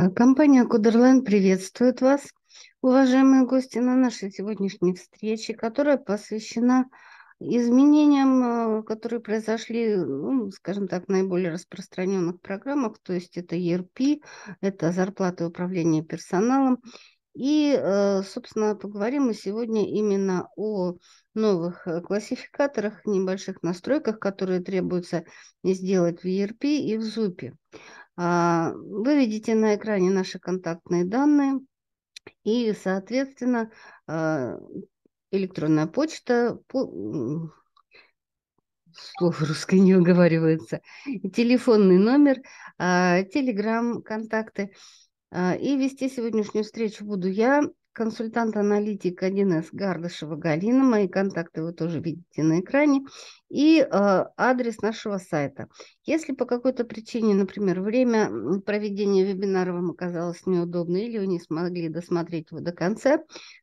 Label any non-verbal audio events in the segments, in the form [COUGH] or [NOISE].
А, компания Кудерлен приветствует вас, уважаемые гости, на нашей сегодняшней встрече, которая посвящена изменениям, э, которые произошли, ну, скажем так, в наиболее распространенных программах, то есть это ERP, это зарплаты управления персоналом. И, э, собственно, поговорим мы сегодня именно о новых э, классификаторах, небольших настройках, которые требуется сделать в ERP и в ZUP. А, вы видите на экране наши контактные данные и, соответственно, а, электронная почта, по... слово русское не уговаривается, телефонный номер, а, телеграм-контакты. И вести сегодняшнюю встречу буду я, консультант-аналитик 1С Гардышева Галина. Мои контакты вы тоже видите на экране. И э, адрес нашего сайта. Если по какой-то причине, например, время проведения вебинара вам оказалось неудобно или вы не смогли досмотреть его до конца,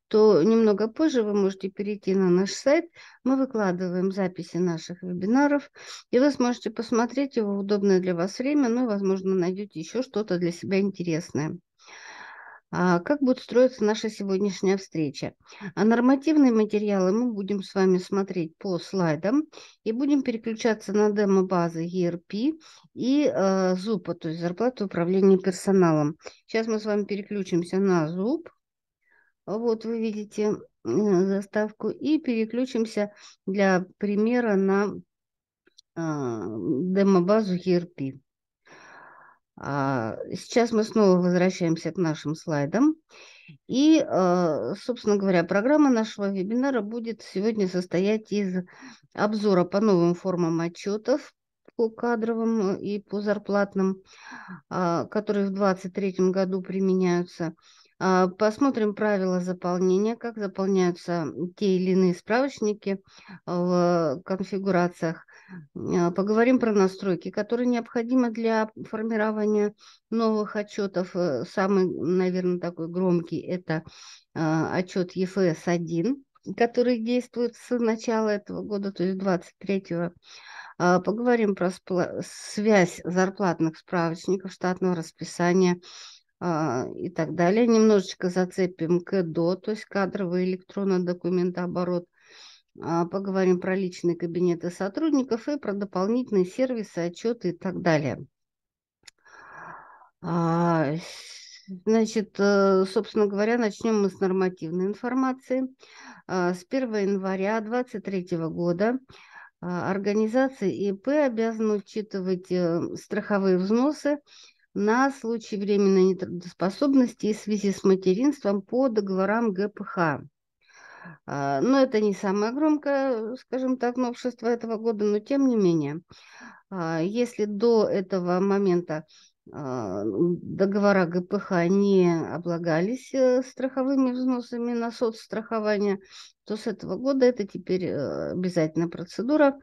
то немного позже вы можете перейти на наш сайт. Мы выкладываем записи наших вебинаров, и вы сможете посмотреть его в удобное для вас время, ну и, возможно, найдете еще что-то для себя интересное. А, как будет строиться наша сегодняшняя встреча? А нормативные материалы мы будем с вами смотреть по слайдам и будем переключаться на демо-базы ERP и а, ЗУПа, то есть зарплату управления персоналом. Сейчас мы с вами переключимся на ЗУП. Вот вы видите э, заставку и переключимся для примера на а, демо-базу ERP. А, сейчас мы снова возвращаемся к нашим слайдам. И, а, собственно говоря, программа нашего вебинара будет сегодня состоять из обзора по новым формам отчетов, по кадровым и по зарплатным, а, которые в 2023 году применяются. Посмотрим правила заполнения, как заполняются те или иные справочники в конфигурациях Э, поговорим про настройки, которые необходимы для формирования новых отчетов. Э, самый, наверное, такой громкий – это э, отчет ЕФС-1, который действует с начала этого года, то есть 23-го. Поговорим про связь зарплатных справочников, штатного расписания и так далее. Немножечко зацепим КДО, то есть кадровый электронный документооборот а, поговорим про личные кабинеты сотрудников и про дополнительные сервисы, отчеты и так далее. А, значит, э, собственно говоря, начнем мы с нормативной информации. А, с 1 января 2023 года организации ИП обязаны учитывать э, страховые взносы на случай временной нетрудоспособности в связи с материнством по договорам ГПХ. А, но ну, это не самое громкое, скажем так, новшество этого года, но тем не менее. А, если до этого момента а, договора ГПХ не облагались э, страховыми взносами на соцстрахование, то с этого года это теперь э, обязательная процедура.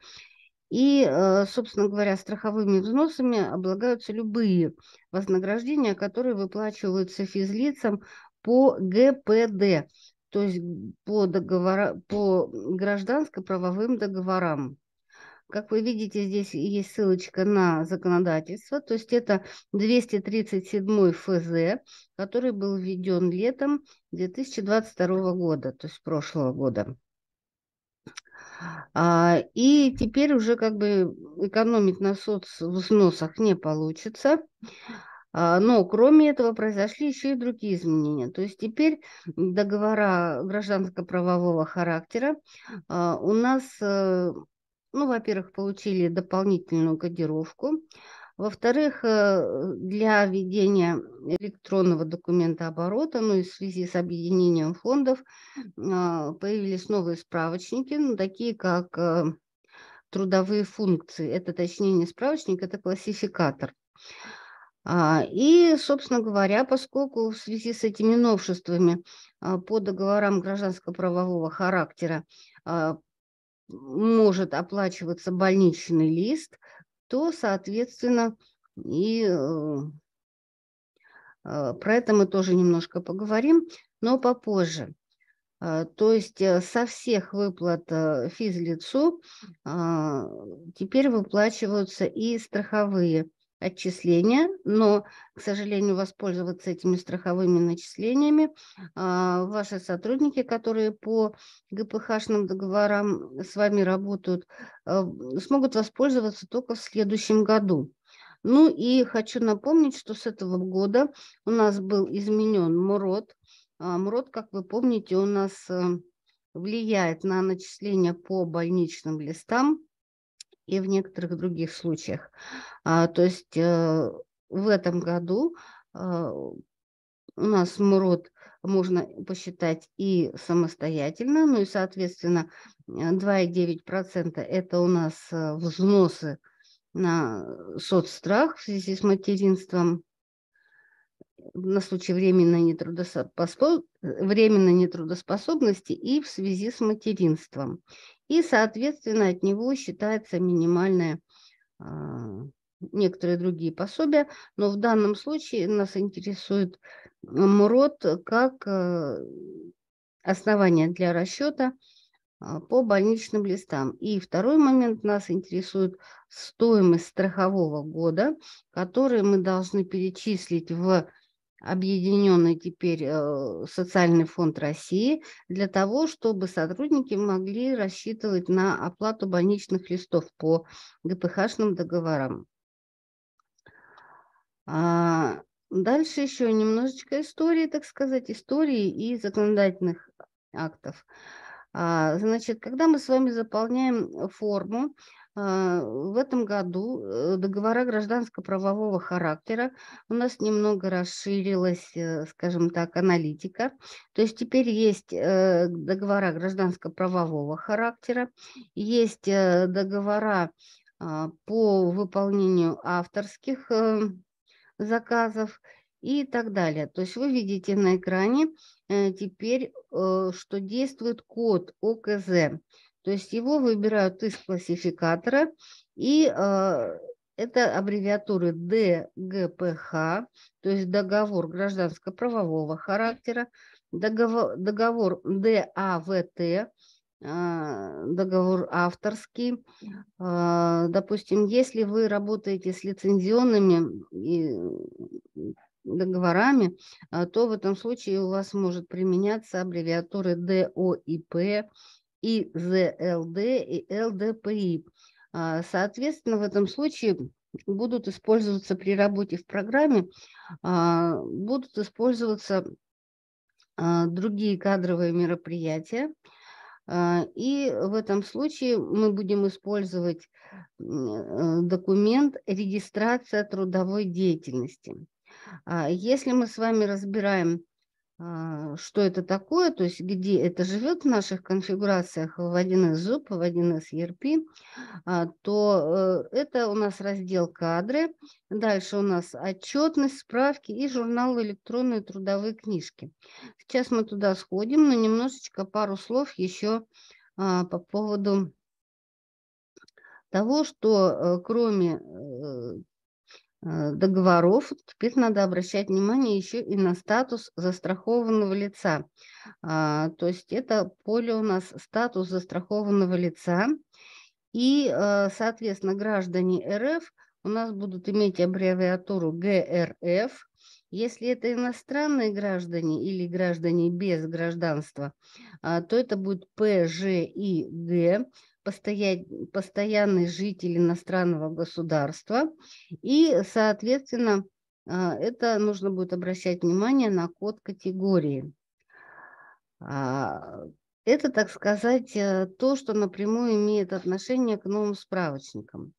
И, э, собственно говоря, страховыми взносами облагаются любые вознаграждения, которые выплачиваются физлицам по ГПД, то есть по, договора, по гражданско-правовым договорам. Как вы видите, здесь есть ссылочка на законодательство, то есть это 237 ФЗ, который был введен летом 2022 года, то есть прошлого года. А, и теперь уже как бы экономить на соцвзносах не получится. А, но кроме этого произошли еще и другие изменения. То есть теперь договора гражданско-правового характера а, у нас, э, ну, во-первых, получили дополнительную кодировку. Во-вторых, э, для ведения электронного документа оборота, ну и в связи с объединением фондов, а, появились новые справочники, ну, такие как э, трудовые функции. Это точнее не справочник, это классификатор. А, и, собственно говоря, поскольку в связи с этими новшествами а, по договорам гражданско-правового характера а, может оплачиваться больничный лист, то, соответственно, и э, про это мы тоже немножко поговорим, но попозже. То есть э, со всех выплат э, физлицу теперь выплачиваются и страховые отчисления, но, к сожалению, воспользоваться этими страховыми начислениями а, ваши сотрудники, которые по гпх договорам с вами работают, а, смогут воспользоваться только в следующем году. Ну и хочу напомнить, что с этого года у нас был изменен МРОД. А, МРОД, как вы помните, у нас э, влияет на начисления по больничным листам и в некоторых других случаях. А, то есть э, в этом году а, у нас МРОД можно посчитать и самостоятельно, ну и, соответственно, 2,9% э, это у нас э, взносы на соцстрах в связи с материнством на случай временной, нетрудоспособ... временной нетрудоспособности и в связи с материнством. И, соответственно, от него считается минимальное а, некоторые другие пособия, но в данном случае нас интересует МРОД как а, основание для расчета а, по больничным листам. И второй момент нас интересует стоимость страхового года, который мы должны перечислить в объединенный теперь э, социальный фонд России для того, чтобы сотрудники могли рассчитывать на оплату больничных листов по гпх договорам. А, дальше еще немножечко истории, так сказать, истории и законодательных актов. А, значит, когда мы с вами заполняем форму, а, в этом году э, договора гражданско-правового характера у нас немного расширилась, э, скажем так, аналитика. То есть теперь есть э, договора гражданско-правового характера, есть договора а, по выполнению авторских заказов и так далее. То есть вы видите на экране теперь, что действует код ОКЗ. То есть его выбирают из классификатора, и э, это аббревиатуры ДГПХ, то есть договор гражданско-правового характера, договор, договор ДАВТ, а, договор авторский. А, допустим, если вы работаете с лицензионными договорами, то в этом случае у вас может применяться аббревиатура ДОИП и ЗЛД, и ЛДПИ. А, соответственно, в этом случае будут использоваться при работе в программе, а, будут использоваться а, другие кадровые мероприятия. И в этом случае мы будем использовать э, документ «Регистрация трудовой деятельности». Если мы с вами разбираем а, что это такое, то есть где это живет в наших конфигурациях в 1С ZUP, в 1С ERP, а, то э, это у нас раздел «Кадры», дальше у нас отчетность, справки и журнал электронные трудовые книжки. Сейчас мы туда сходим, но немножечко пару слов еще а, по поводу того, что э, кроме э, Э, договоров. Теперь надо обращать внимание еще и на статус застрахованного лица. А, то есть это поле у нас статус застрахованного лица. И, э, соответственно, граждане РФ у нас будут иметь аббревиатуру ГРФ. Если это иностранные граждане или граждане без гражданства, а, то это будет ПЖИГ постоянный житель иностранного государства. И, соответственно, а, это нужно будет обращать внимание на код категории. А, это, так сказать, э, то, что напрямую имеет отношение к новым справочникам.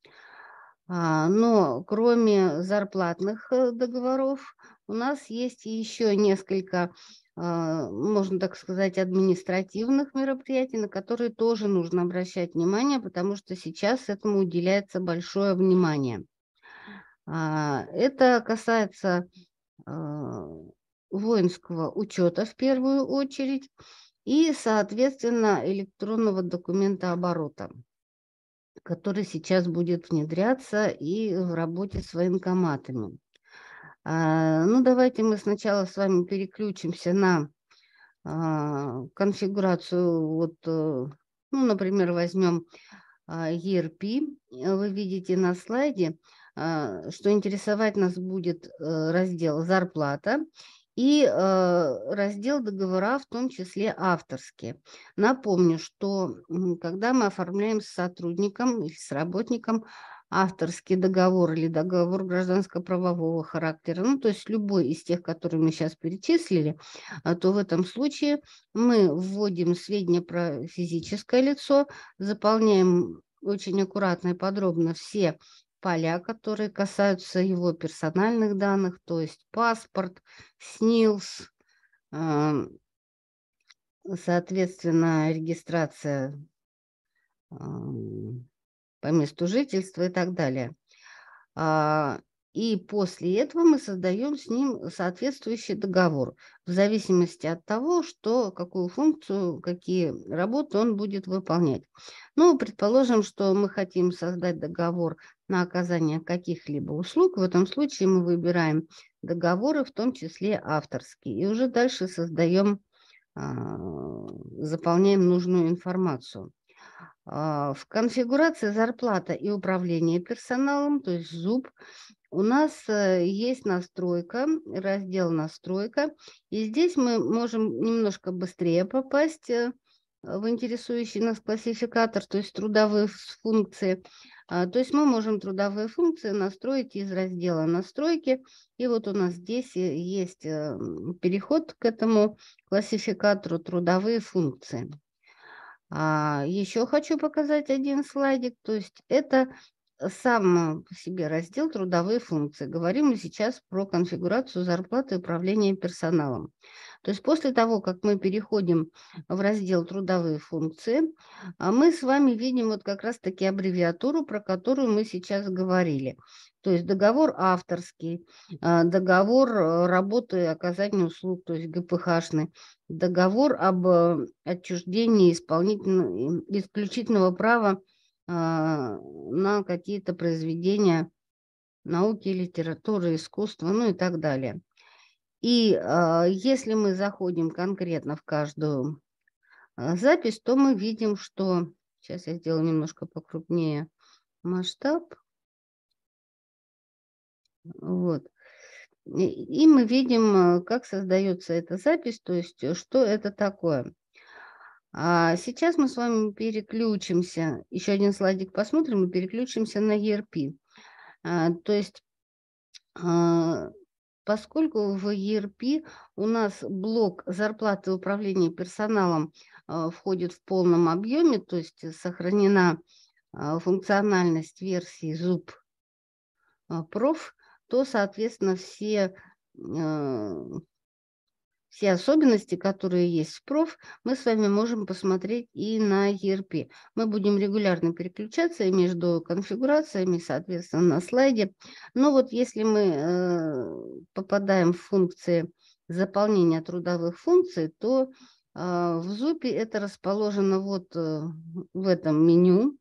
А, но кроме зарплатных э, договоров у нас есть еще несколько а, можно так сказать, административных мероприятий, на которые тоже нужно обращать внимание, потому что сейчас этому уделяется большое внимание. А, это касается а, воинского учета в первую очередь и, соответственно, электронного документа оборота, который сейчас будет внедряться и в работе с военкоматами. А, ну, давайте мы сначала с вами переключимся на а, конфигурацию, вот, э, ну, например, возьмем а, ERP. Вы видите на слайде, что интересовать нас будет э, раздел «Зарплата» и э, раздел договора, в том числе авторские. Напомню, что когда мы оформляем с сотрудником или с работником авторский договор или договор гражданско-правового характера, ну, то есть любой из тех, которые мы сейчас перечислили, а, то в этом случае мы вводим сведения про физическое лицо, заполняем очень аккуратно и подробно все поля, которые касаются его персональных данных, то есть паспорт, СНИЛС, а, соответственно, регистрация по месту жительства и так далее. А, и после этого мы создаем с ним соответствующий договор в зависимости от того, что, какую функцию, какие работы он будет выполнять. Ну, предположим, что мы хотим создать договор на оказание каких-либо услуг. В этом случае мы выбираем договоры, в том числе авторские, и уже дальше создаем, а, заполняем нужную информацию. А, в конфигурации зарплата и управление персоналом, то есть зуб, у нас э, есть настройка, раздел настройка. И здесь мы можем немножко быстрее попасть э, в интересующий нас классификатор, то есть трудовые функции. А, то есть мы можем трудовые функции настроить из раздела настройки. И вот у нас здесь э, есть переход к этому классификатору трудовые функции. А еще хочу показать один слайдик. То есть это сам по себе раздел «Трудовые функции». Говорим мы сейчас про конфигурацию зарплаты и управление персоналом. То есть после того, как мы переходим в раздел «Трудовые функции», а, мы с вами видим вот как раз-таки аббревиатуру, про которую мы сейчас говорили. То есть договор авторский, а, договор э, работы и оказания услуг, то есть ГПХшный, договор об э, отчуждении исполнительного исключительного права а, на какие-то произведения науки, литературы, искусства, ну и так далее. И э, если мы заходим конкретно в каждую а, запись, то мы видим, что... Сейчас я сделаю немножко покрупнее масштаб. Вот. И мы видим, э, как создается эта запись, то есть э, что это такое. А сейчас мы с вами переключимся, еще один слайдик посмотрим и переключимся на ERP. А, то есть а, поскольку в ERP у нас блок зарплаты управления персоналом а, входит в полном объеме, то есть сохранена а, функциональность версии ZUP а, проф, то, соответственно, все все особенности, которые есть в проф, мы с вами можем посмотреть и на ERP. Мы будем регулярно переключаться между конфигурациями, соответственно, на слайде. Но вот если мы э, попадаем в функции заполнения трудовых функций, то а, в ЗУПе это расположено вот э, в этом меню.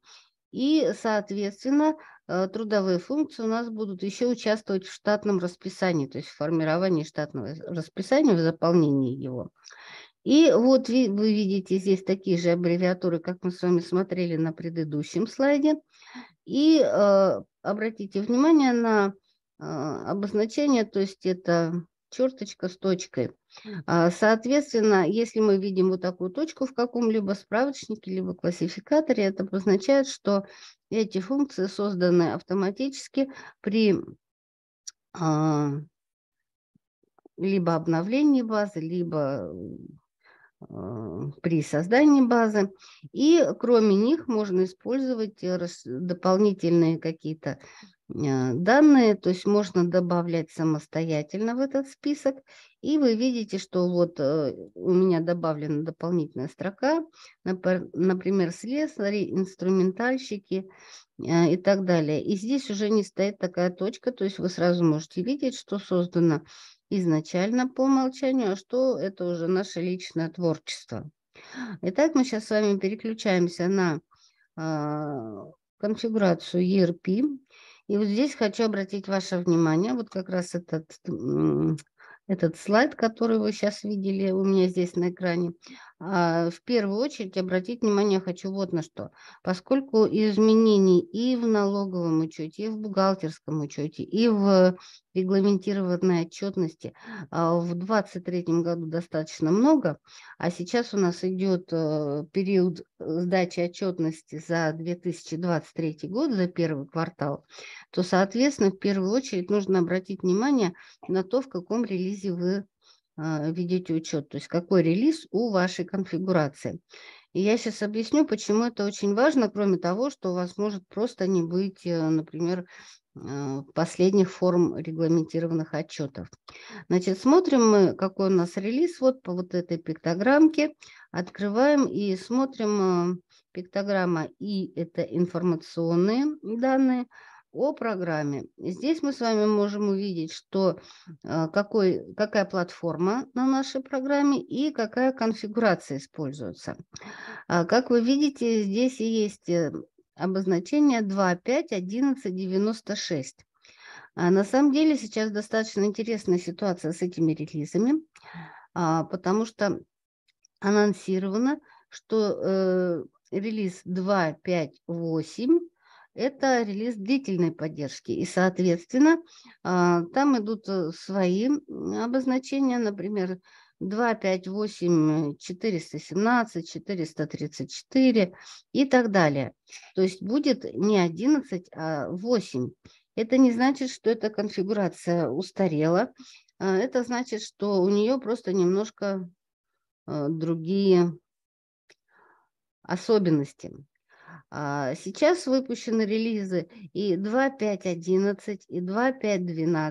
И, соответственно, Э, трудовые функции у нас будут еще участвовать в штатном расписании, то есть в формировании штатного расписания, в заполнении его. И вот вы, вы видите здесь такие же аббревиатуры, как мы с вами смотрели на предыдущем слайде. И э, обратите внимание на э, обозначение, то есть это черточка с точкой. А, соответственно, если мы видим вот такую точку в каком-либо справочнике, либо классификаторе, это обозначает, что эти функции созданы автоматически при э, либо обновлении базы, либо а, при создании базы. И кроме них можно использовать э, дополнительные какие-то а, данные, то есть можно добавлять самостоятельно в этот список. И вы видите, что вот э, у меня добавлена дополнительная строка, например, слесари, инструментальщики а, и так далее. И здесь уже не стоит такая точка, то есть вы сразу можете видеть, что создано изначально по умолчанию, а что это уже наше личное творчество. Итак, мы сейчас с вами переключаемся на а, конфигурацию ERP. И вот здесь хочу обратить ваше внимание, вот как раз этот, этот слайд, который вы сейчас видели у меня здесь на экране, а, в первую очередь обратить внимание хочу вот на что. Поскольку изменений и в налоговом учете, и в бухгалтерском учете, и в регламентированной отчетности а, в 2023 году достаточно много, а сейчас у нас идет э, период э, сдачи отчетности за 2023 год, за первый квартал, то, соответственно, в первую очередь нужно обратить внимание на то, в каком релизе вы а, ведете учет, то есть какой релиз у вашей конфигурации. И я сейчас объясню, почему это очень важно, кроме того, что у вас может просто не быть, э, например, э, последних форм регламентированных отчетов. Значит, смотрим мы, какой у нас релиз, вот по вот этой пиктограммке, открываем и смотрим э, пиктограмма, и это информационные данные – о программе. Здесь мы с вами можем увидеть, что а, какой, какая платформа на нашей программе и какая конфигурация используется. А, как вы видите, здесь есть э, обозначение 2.5.11.96. А, на самом деле сейчас достаточно интересная ситуация с этими релизами, потому что анонсировано, что э, релиз 2.5.8 это релиз длительной поддержки. И, соответственно, а, там идут э, свои обозначения, например, 258, 417, 434 и так далее. То есть будет не 11, а 8. Это не значит, что эта конфигурация устарела. А, это значит, что у нее просто немножко э, другие особенности. А, сейчас выпущены релизы и 2.5.11, и 2.5.12. Но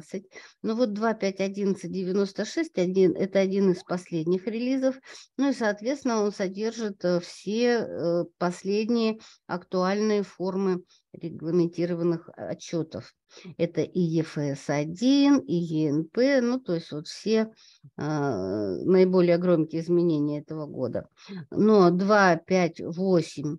ну, вот 2.5.11.96 это один из последних релизов. Ну и, соответственно, он содержит э, все э, последние актуальные формы регламентированных э, отчетов. Это и ЕФС-1, и ЕНП, ну то есть вот все э, наиболее громкие изменения этого года. Но 2, 5, 8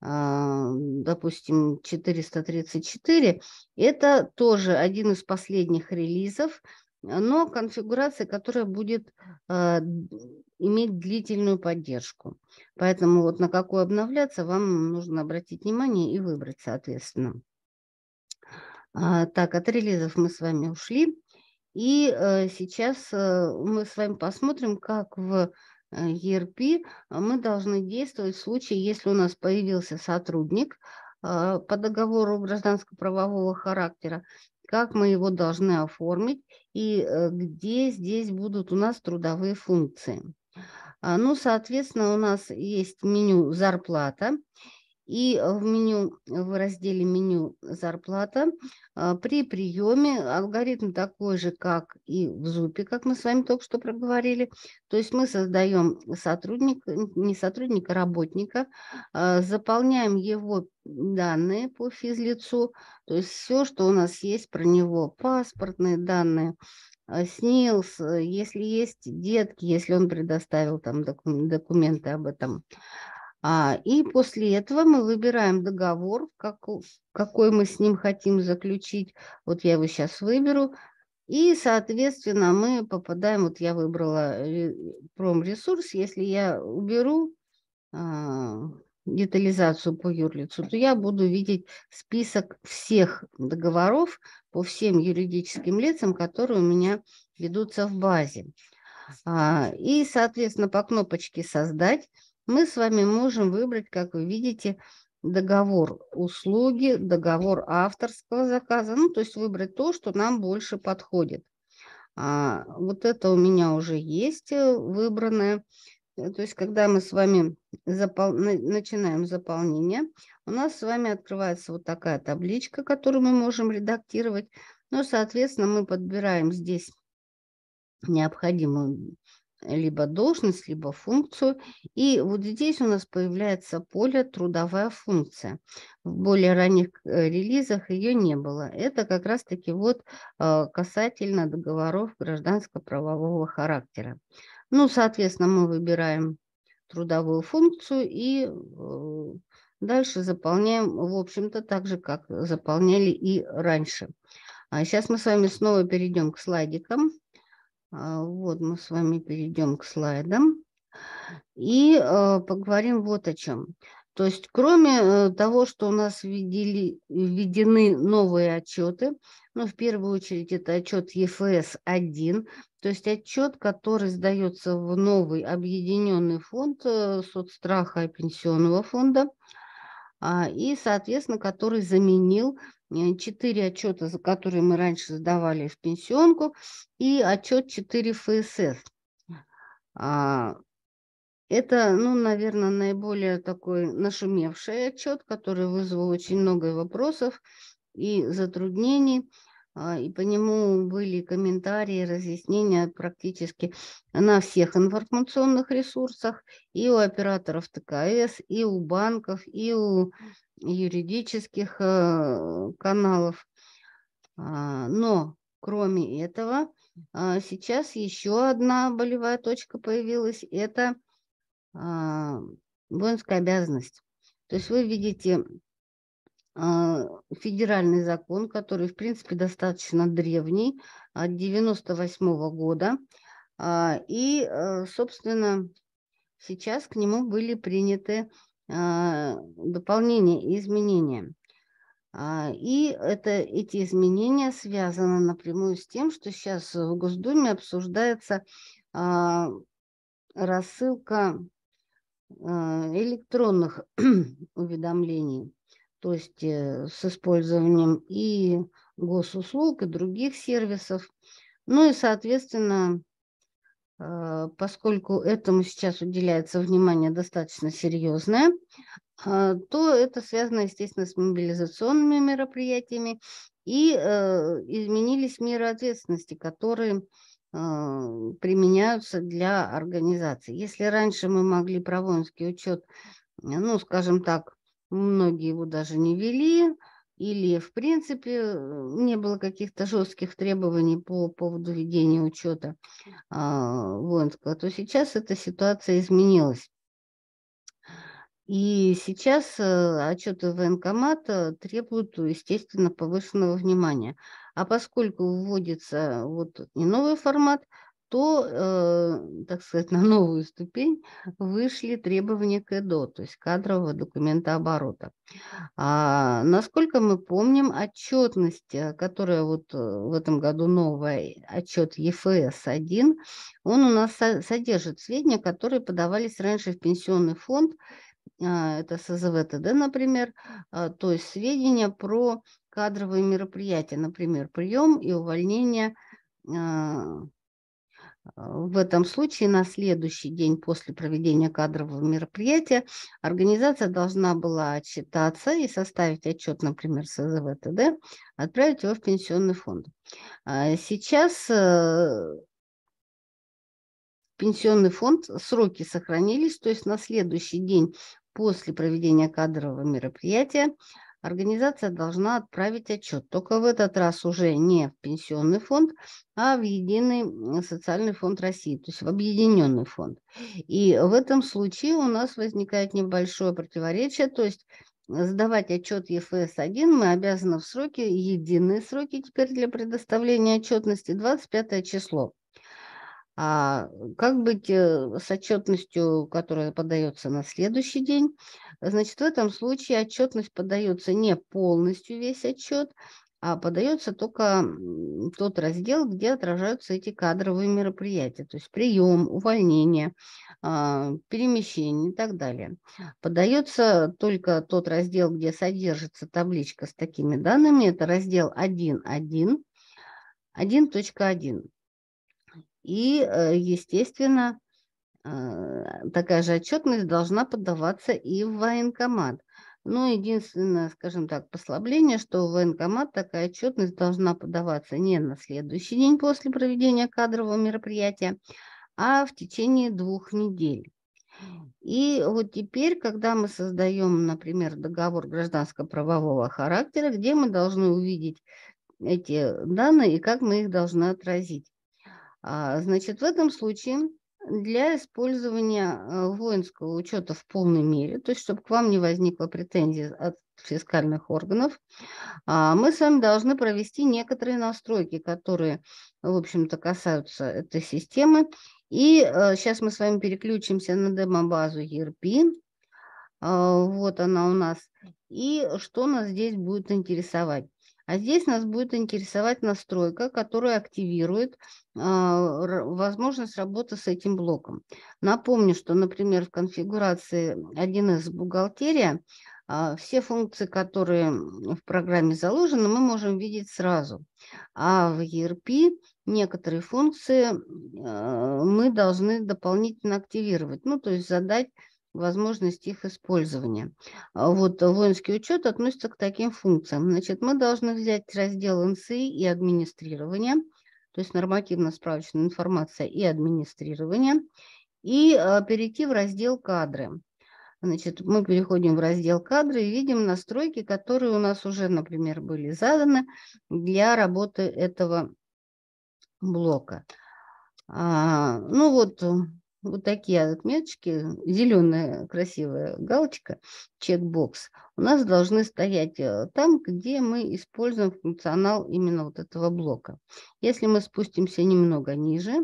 а, допустим, 434. Это тоже один из последних релизов, но конфигурация, которая будет а, иметь длительную поддержку. Поэтому вот на какую обновляться, вам нужно обратить внимание и выбрать, соответственно. А, так, от релизов мы с вами ушли. И э, сейчас э, мы с вами посмотрим, как в Э, ЕРП, а, мы должны действовать в случае, если у нас появился сотрудник а, по договору гражданско-правового характера, как мы его должны оформить и э, где здесь будут у нас трудовые функции. А, ну, соответственно, у нас есть меню «Зарплата», и э, в меню, в разделе меню «Зарплата» э, при приеме алгоритм такой же, как и в ЗУПе, как мы с вами только что проговорили. То есть мы создаем сотрудника, не сотрудника, а работника, э, заполняем его данные по физлицу, то есть все, что у нас есть про него, паспортные данные, СНИЛС, если есть детки, если он предоставил там документы об этом, а, и после этого мы выбираем договор, какой мы с ним хотим заключить. Вот я его сейчас выберу. И, соответственно, мы попадаем, вот я выбрала э, промресурс, если я уберу а, детализацию по юрлицу, то я буду видеть список всех договоров по всем юридическим лицам, которые у меня ведутся в базе. А, и, соответственно, по кнопочке «Создать» мы с вами можем выбрать, как вы видите, договор услуги, договор авторского заказа, ну, то есть выбрать то, что нам больше подходит. А, вот это у меня уже есть э, выбранное. Э, то есть, когда мы с вами запол... начинаем заполнение, у нас с вами открывается вот такая табличка, которую мы можем редактировать. Ну, соответственно, мы подбираем здесь необходимую либо должность, либо функцию. И вот здесь у нас появляется поле «Трудовая функция». В более ранних э, релизах ее не было. Это как раз-таки вот э, касательно договоров гражданско-правового характера. Ну, соответственно, мы выбираем трудовую функцию и э, дальше заполняем, в общем-то, так же, как заполняли и раньше. А сейчас мы с вами снова перейдем к слайдикам. А, вот мы с вами перейдем к слайдам и а, поговорим вот о чем. То есть кроме э, того, что у нас введели, введены новые отчеты, ну, в первую очередь это отчет ЕФС-1, то есть отчет, который сдается в новый объединенный фонд э, соцстраха и пенсионного фонда, а, и, соответственно, который заменил Э, четыре отчета, за которые мы раньше сдавали в пенсионку, и отчет 4 ФСС. А, это, ну, наверное, наиболее такой нашумевший отчет, который вызвал очень много вопросов и затруднений. А, и по нему были комментарии, разъяснения практически на всех информационных ресурсах, и у операторов ТКС, и у банков, и у юридических э, каналов. А, но кроме этого, а, сейчас еще одна болевая точка появилась, это воинская обязанность. То есть вы видите а, федеральный закон, который, в принципе, достаточно древний, от 98 года. А, и, э, собственно, сейчас к нему были приняты а, дополнения и изменения. И это, эти изменения связаны напрямую с тем, что сейчас в Госдуме обсуждается рассылка электронных [CLEARS THROAT] уведомлений то есть э, с использованием и госуслуг, и других сервисов. Ну и, соответственно, э, поскольку этому сейчас уделяется внимание достаточно серьезное, э, то это связано, естественно, с мобилизационными мероприятиями и изменились меры ответственности, которые применяются для организации. Если раньше мы могли про учет, ну, скажем так, многие его даже не вели, или, в принципе, не было каких-то жестких требований по поводу ведения учета а, воинского, то сейчас эта ситуация изменилась. И сейчас э, отчеты военкомата требуют, естественно, повышенного внимания. А поскольку вводится вот и новый формат – то, э, так сказать, [LAUGHS] на новую ступень вышли требования КЭДО, то есть кадрового документа оборота. А, насколько мы помним, отчетность, э, которая вот э, в этом году новая, отчет ЕФС-1, он у нас содержит сведения, которые подавались раньше в пенсионный фонд, а, это СЗВТД, например, а, то есть сведения про кадровые мероприятия, например, прием и увольнение а, в этом случае на следующий день после проведения кадрового мероприятия организация должна была отчитаться и составить отчет, например, СЗВТД, отправить его в пенсионный фонд. А сейчас э, пенсионный фонд сроки сохранились, то есть на следующий день после проведения кадрового мероприятия организация должна отправить отчет. Только в этот раз уже не в пенсионный фонд, а в единый социальный фонд России, то есть в объединенный фонд. И в этом случае у нас возникает небольшое противоречие, то есть сдавать отчет ЕФС-1 мы обязаны в сроки единые сроки теперь для предоставления отчетности, 25 число. А э, как быть э, с отчетностью, которая подается на следующий день? Значит, в этом случае отчетность подается не полностью весь отчет, а подается только тот раздел, где отражаются эти кадровые мероприятия, то есть прием, увольнение, а, перемещение и так далее. Подается только тот раздел, где содержится табличка с такими данными, это раздел 1.1, 1.1. И, э, естественно, а, такая же отчетность должна подаваться и в военкомат. Но ну, единственное, скажем так, послабление, что в военкомат такая отчетность должна подаваться не на следующий день после проведения кадрового мероприятия, а в течение двух недель. И вот теперь, когда мы создаем, например, договор гражданско-правового характера, где мы должны увидеть эти данные и как мы их должны отразить. А, значит, в этом случае для использования э, воинского учета в полной мере, то есть чтобы к вам не возникло претензий от фискальных органов, а, мы с вами должны провести некоторые настройки, которые, в общем-то, касаются этой системы. И сейчас э, мы с вами переключимся на демобазу ERP. А, вот она у нас. И что нас здесь будет интересовать? А здесь нас будет интересовать настройка, которая активирует э, возможность работы с этим блоком. Напомню, что, например, в конфигурации 1С бухгалтерия э, все функции, которые в программе заложены, мы можем видеть сразу. А в ERP некоторые функции э, мы должны дополнительно активировать, ну, то есть задать возможность их использования. А вот воинский учет относится к таким функциям. Значит, мы должны взять раздел НСИ и администрирование, то есть нормативно-справочная информация и администрирование, и а, перейти в раздел кадры. Значит, мы переходим в раздел кадры и видим настройки, которые у нас уже, например, были заданы для работы этого блока. А, ну вот, вот такие отметочки, зеленая красивая галочка, чекбокс, у нас должны стоять э, там, где мы используем функционал именно вот этого блока. Если мы спустимся немного ниже,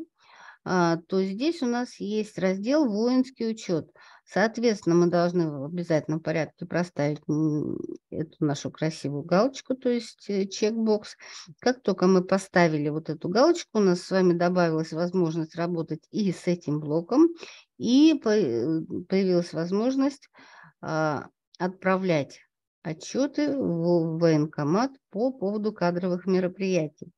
а, то здесь у нас есть раздел «Воинский учет». Соответственно, мы должны в обязательном порядке проставить эту нашу красивую галочку, то есть э, чекбокс. Как только мы поставили вот эту галочку, у нас с вами добавилась возможность работать и с этим блоком, и э, появилась возможность а, отправлять отчеты в военкомат по поводу кадровых мероприятий.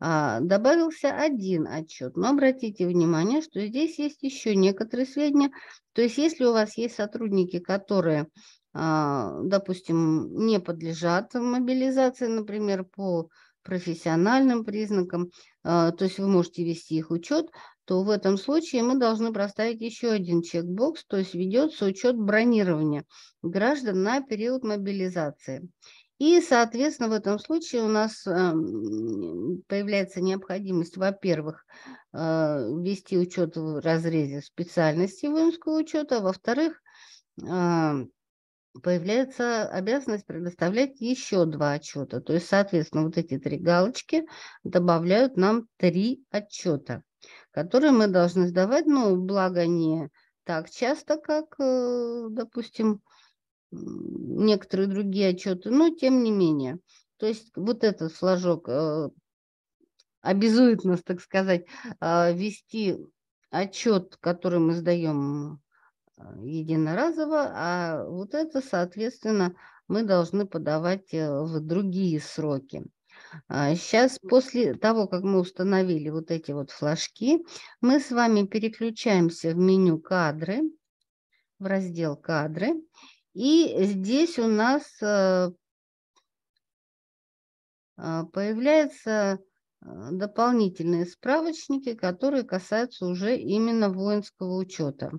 А, добавился один отчет, но обратите внимание, что здесь есть еще некоторые сведения. То есть если у вас есть сотрудники, которые, а, допустим, не подлежат мобилизации, например, по профессиональным признакам, а, то есть вы можете вести их учет, то в этом случае мы должны проставить еще один чекбокс, то есть ведется учет бронирования граждан на период мобилизации. И, соответственно, в этом случае у нас эм, появляется необходимость, во-первых, э, вести учет в разрезе специальности воинского учета, а во-вторых, э, появляется обязанность предоставлять еще два отчета. То есть, соответственно, вот эти три галочки добавляют нам три отчета которые мы должны сдавать, ну, благо не так часто, как, э, допустим, некоторые другие отчеты, но тем не менее. То есть вот этот флажок э, обязует нас, так сказать, а, вести отчет, который мы сдаем э, единоразово, а вот это, соответственно, мы должны подавать в другие сроки. Сейчас, а, после того, как мы установили вот эти вот флажки, мы с вами переключаемся в меню «Кадры», в раздел «Кадры». И здесь у нас э, а, появляются э, дополнительные справочники, которые касаются уже именно воинского учета.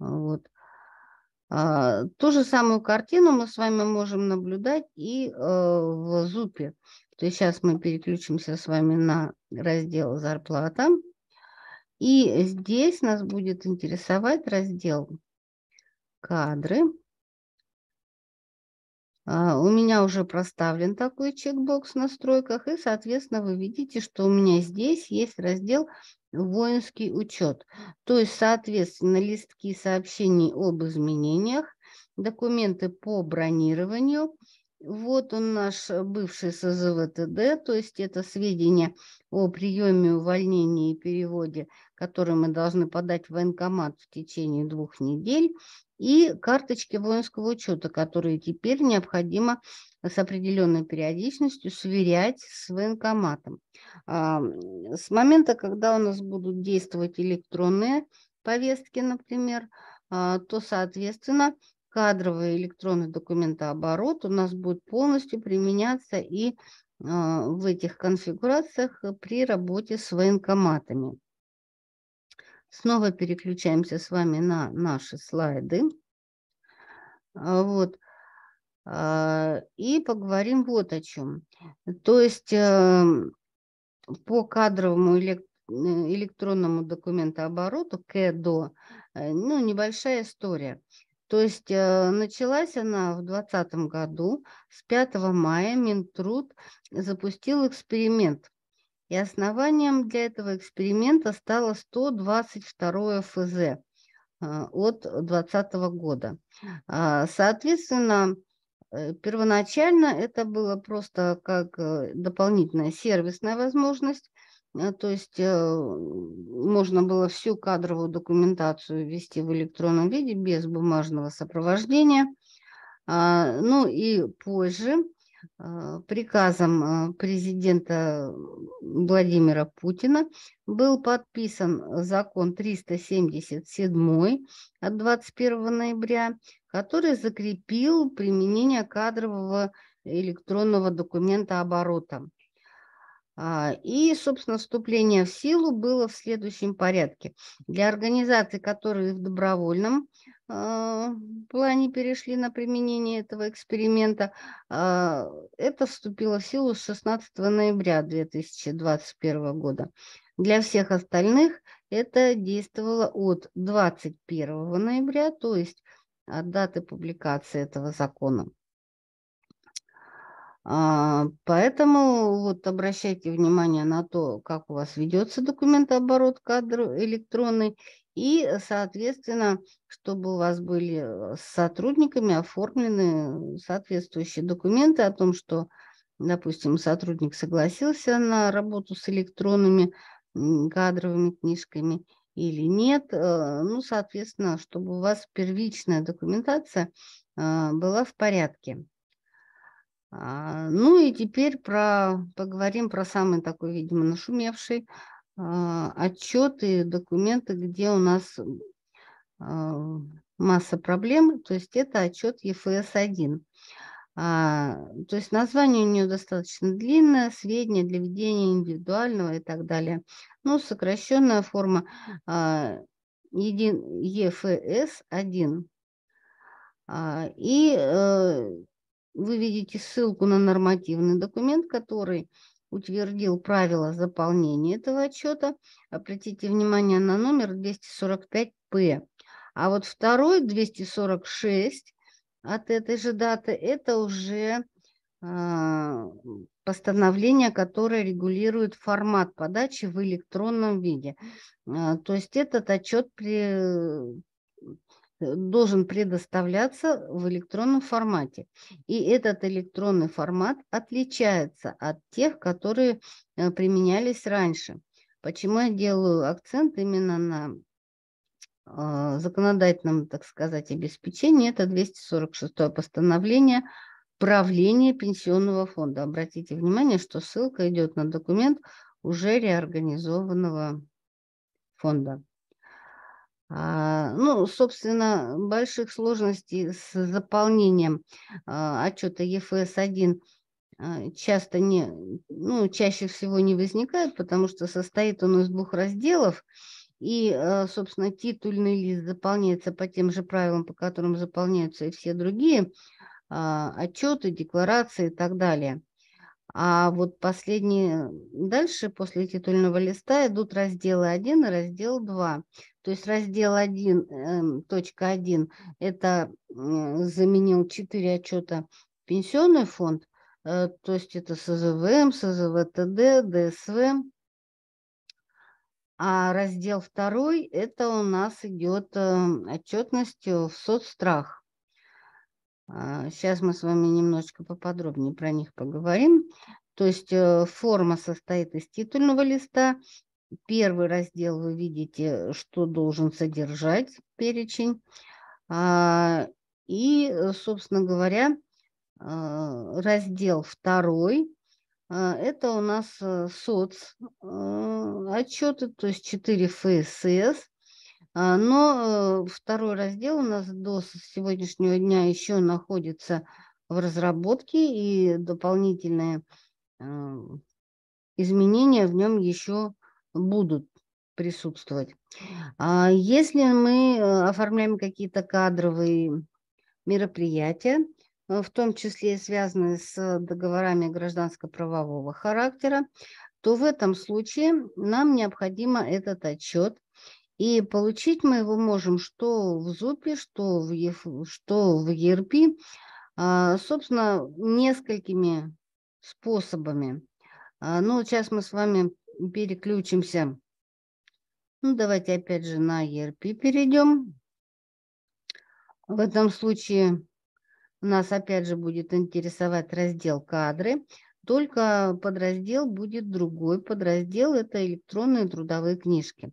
Вот. А, ту же самую картину мы с вами можем наблюдать и э, в ЗУПе то сейчас мы переключимся с вами на раздел «Зарплата». И здесь нас будет интересовать раздел «Кадры». А, у меня уже проставлен такой чекбокс в настройках, и, соответственно, вы видите, что у меня здесь есть раздел «Воинский учет». То есть, соответственно, листки сообщений об изменениях, документы по бронированию – вот он наш э, бывший СЗВТД, то есть это сведения о приеме, увольнении и переводе, которые мы должны подать в военкомат в течение двух недель, и карточки воинского учета, которые теперь необходимо с определенной периодичностью сверять с военкоматом. С момента, когда у нас будут действовать электронные повестки, например, а, то, соответственно, кадровый электронный документооборот у нас будет полностью применяться и а, в этих конфигурациях э, при работе с военкоматами. Снова переключаемся с вами на наши слайды. А, вот. А, и поговорим вот о чем. То есть эм, по кадровому э, электронному документообороту КЭДО, э, ну, небольшая история – то есть э, началась она в 2020 году. С 5 мая Минтруд запустил эксперимент. И основанием для этого эксперимента стало 122 ФЗ э, от 2020 года. А, соответственно, э, первоначально это было просто как дополнительная сервисная возможность то есть э, можно было всю кадровую документацию вести в электронном виде без бумажного сопровождения. А, ну и позже э, приказом э, президента Владимира Путина был подписан закон 377 от 21 ноября, который закрепил применение кадрового электронного документа оборота. А, и, собственно, вступление в силу было в следующем порядке. Для организаций, которые в добровольном а, плане перешли на применение этого эксперимента, а, это вступило в силу с 16 ноября 2021 года. Для всех остальных это действовало от 21 ноября, то есть от даты публикации этого закона. А, поэтому вот обращайте внимание на то, как у вас ведется документооборот кадр электронный, и, э, соответственно, чтобы у вас были э, с сотрудниками оформлены соответствующие документы о том, что, допустим, сотрудник согласился на работу с электронными кадровыми книжками или нет. Э, ну, соответственно, чтобы у вас первичная документация была в порядке. А, ну и теперь про, поговорим про самый такой, видимо, нашумевший а, отчеты, документы, где у нас а, масса проблем. То есть это отчет ЕФС-1. То есть название у нее достаточно длинное, среднее для ведения индивидуального и так далее. Ну, сокращенная форма ЕФС-1. И э, вы видите ссылку на нормативный документ, который утвердил правила заполнения этого отчета. Обратите внимание на номер 245-П. А вот второй, 246, от этой же даты, это уже а, постановление, которое регулирует формат подачи в электронном виде. А, то есть этот отчет при, Э, должен предоставляться в электронном формате. И этот электронный формат отличается от тех, которые э, применялись раньше. Почему я делаю акцент именно на а, законодательном, так сказать, обеспечении? Это 246 постановление правления пенсионного фонда. Обратите внимание, что ссылка идет на документ уже реорганизованного фонда. А, ну, собственно, больших сложностей с заполнением а, отчета ЕФС-1 а, часто не, ну, чаще всего не возникает, потому что состоит он из двух разделов, и, собственно, титульный лист заполняется по тем же правилам, по которым заполняются и все другие отчеты, декларации и так далее. А вот последние дальше после титульного листа идут разделы 1 и раздел 2. То есть раздел 1, эм, точка 1, это заменил 4 отчета пенсионный фонд, э, то есть это СЗВМ, СЗВТД, ДСВ. А раздел второй это у нас идет эм, отчетность э, в соцстрах. А, сейчас мы с вами немножечко поподробнее про них поговорим. То есть э, форма состоит из титульного листа Первый раздел вы видите, что должен содержать перечень. А, и, собственно говоря, а, раздел второй а, – это у нас э, соц э, отчеты, то есть 4 ФСС. Но э, второй раздел у нас до сегодняшнего дня еще находится в разработке, и дополнительные изменения в нем еще будут присутствовать. А если мы э, оформляем какие-то кадровые мероприятия, э, в том числе связанные с договорами гражданско-правового характера, то в этом случае нам необходимо этот отчет. И получить мы его можем что в ЗУПе, что в, ЕФ, что в ЕРП, а, собственно, несколькими способами. А, ну, сейчас мы с вами переключимся. Ну, давайте опять же на ERP перейдем. В этом случае нас опять же будет интересовать раздел «Кадры». Только подраздел будет другой. Подраздел – это электронные трудовые книжки.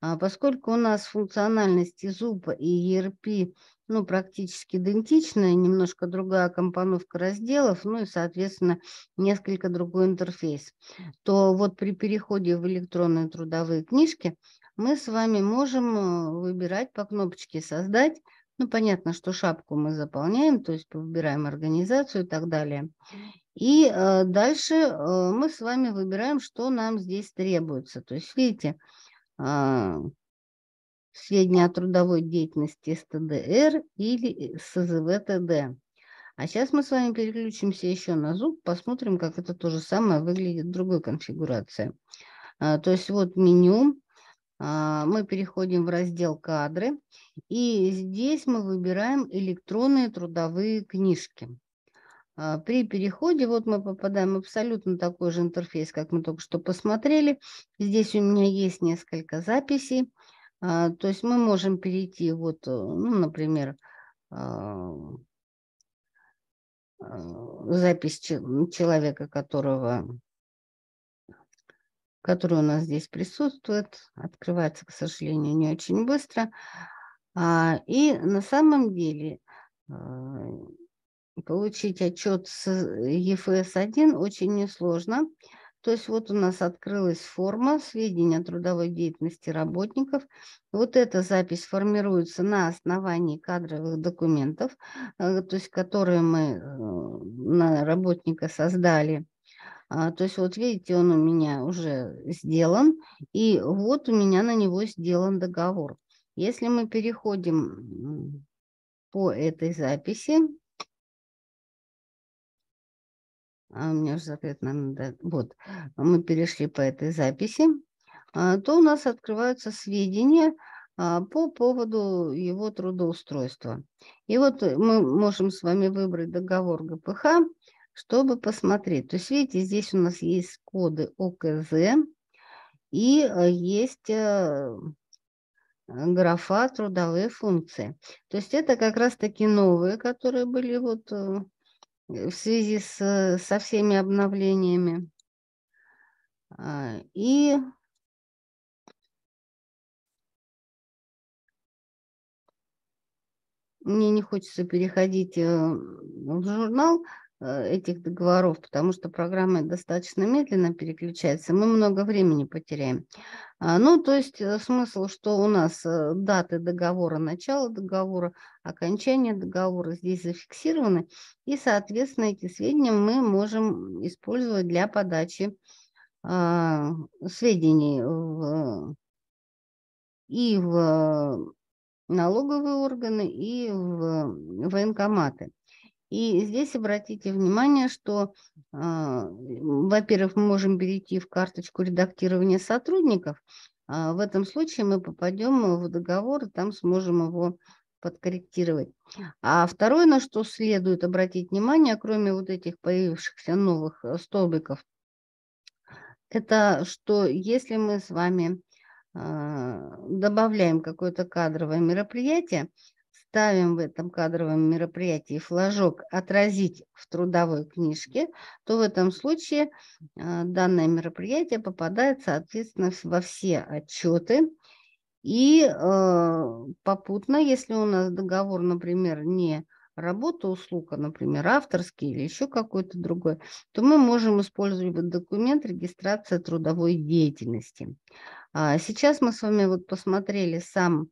А поскольку у нас функциональность ИЗУПа и ERP ну, практически идентичны, немножко другая компоновка разделов, ну и, соответственно, несколько другой интерфейс, то вот при переходе в электронные трудовые книжки мы с вами можем э, выбирать по кнопочке «Создать», ну, понятно, что шапку мы заполняем, то есть выбираем организацию и так далее. И э, дальше э, мы с вами выбираем, что нам здесь требуется. То есть, видите, э, а, сведения о трудовой деятельности СТДР или СЗВТД. А сейчас мы с вами переключимся еще на зуб, посмотрим, как это то же самое выглядит в другой конфигурации. А, то есть вот меню, а, мы переходим в раздел «Кадры», и здесь мы выбираем электронные трудовые книжки. А, при переходе, вот мы попадаем в абсолютно такой же интерфейс, как мы только что посмотрели. Здесь у меня есть несколько записей. А, то есть мы можем перейти, вот, э, ну, например, а, запись человека, которого, который у нас здесь присутствует. Открывается, к сожалению, не очень быстро. И на самом деле Получить отчет с э, ЕФС-1 очень несложно. То есть вот у нас открылась форма сведения о трудовой деятельности работников. Вот эта запись формируется на основании кадровых документов, э, то есть которые мы э, на работника создали. А, то есть вот видите, он у меня уже сделан, и вот у меня на него сделан договор. Если мы переходим по этой записи, а мне уже запрет надо... Вот, мы перешли по этой записи, а, то у нас открываются сведения а, по поводу его трудоустройства. И вот мы можем с вами выбрать договор ГПХ, чтобы посмотреть. То есть, видите, здесь у нас есть коды ОКЗ и э, есть э, графа трудовые функции. То есть это как раз таки новые, которые были вот э, в связи с, со всеми обновлениями. А, и мне не хочется переходить э, в журнал, Э, этих договоров, потому что программа достаточно медленно переключается, мы много времени потеряем. А, ну, то есть э, смысл, что у нас э, даты договора, начало договора, окончание договора здесь зафиксированы, и, соответственно, эти сведения мы можем использовать для подачи а, сведений в, и в налоговые органы, и в военкоматы. И здесь обратите внимание, что, а, во-первых, мы можем перейти в карточку редактирования сотрудников. А в этом случае мы попадем в договор, и там сможем его подкорректировать. А второе, на что следует обратить внимание, кроме вот этих появившихся новых э, столбиков, это что если мы с вами а, добавляем какое-то кадровое мероприятие, ставим в этом кадровом мероприятии флажок «Отразить в трудовой книжке», то в этом случае э, данное мероприятие попадает, соответственно, во все отчеты. И э, попутно, если у нас договор, например, не работа услуга, например, авторский или еще какой-то другой, то мы можем использовать документ регистрации трудовой деятельности. А сейчас мы с вами вот посмотрели сам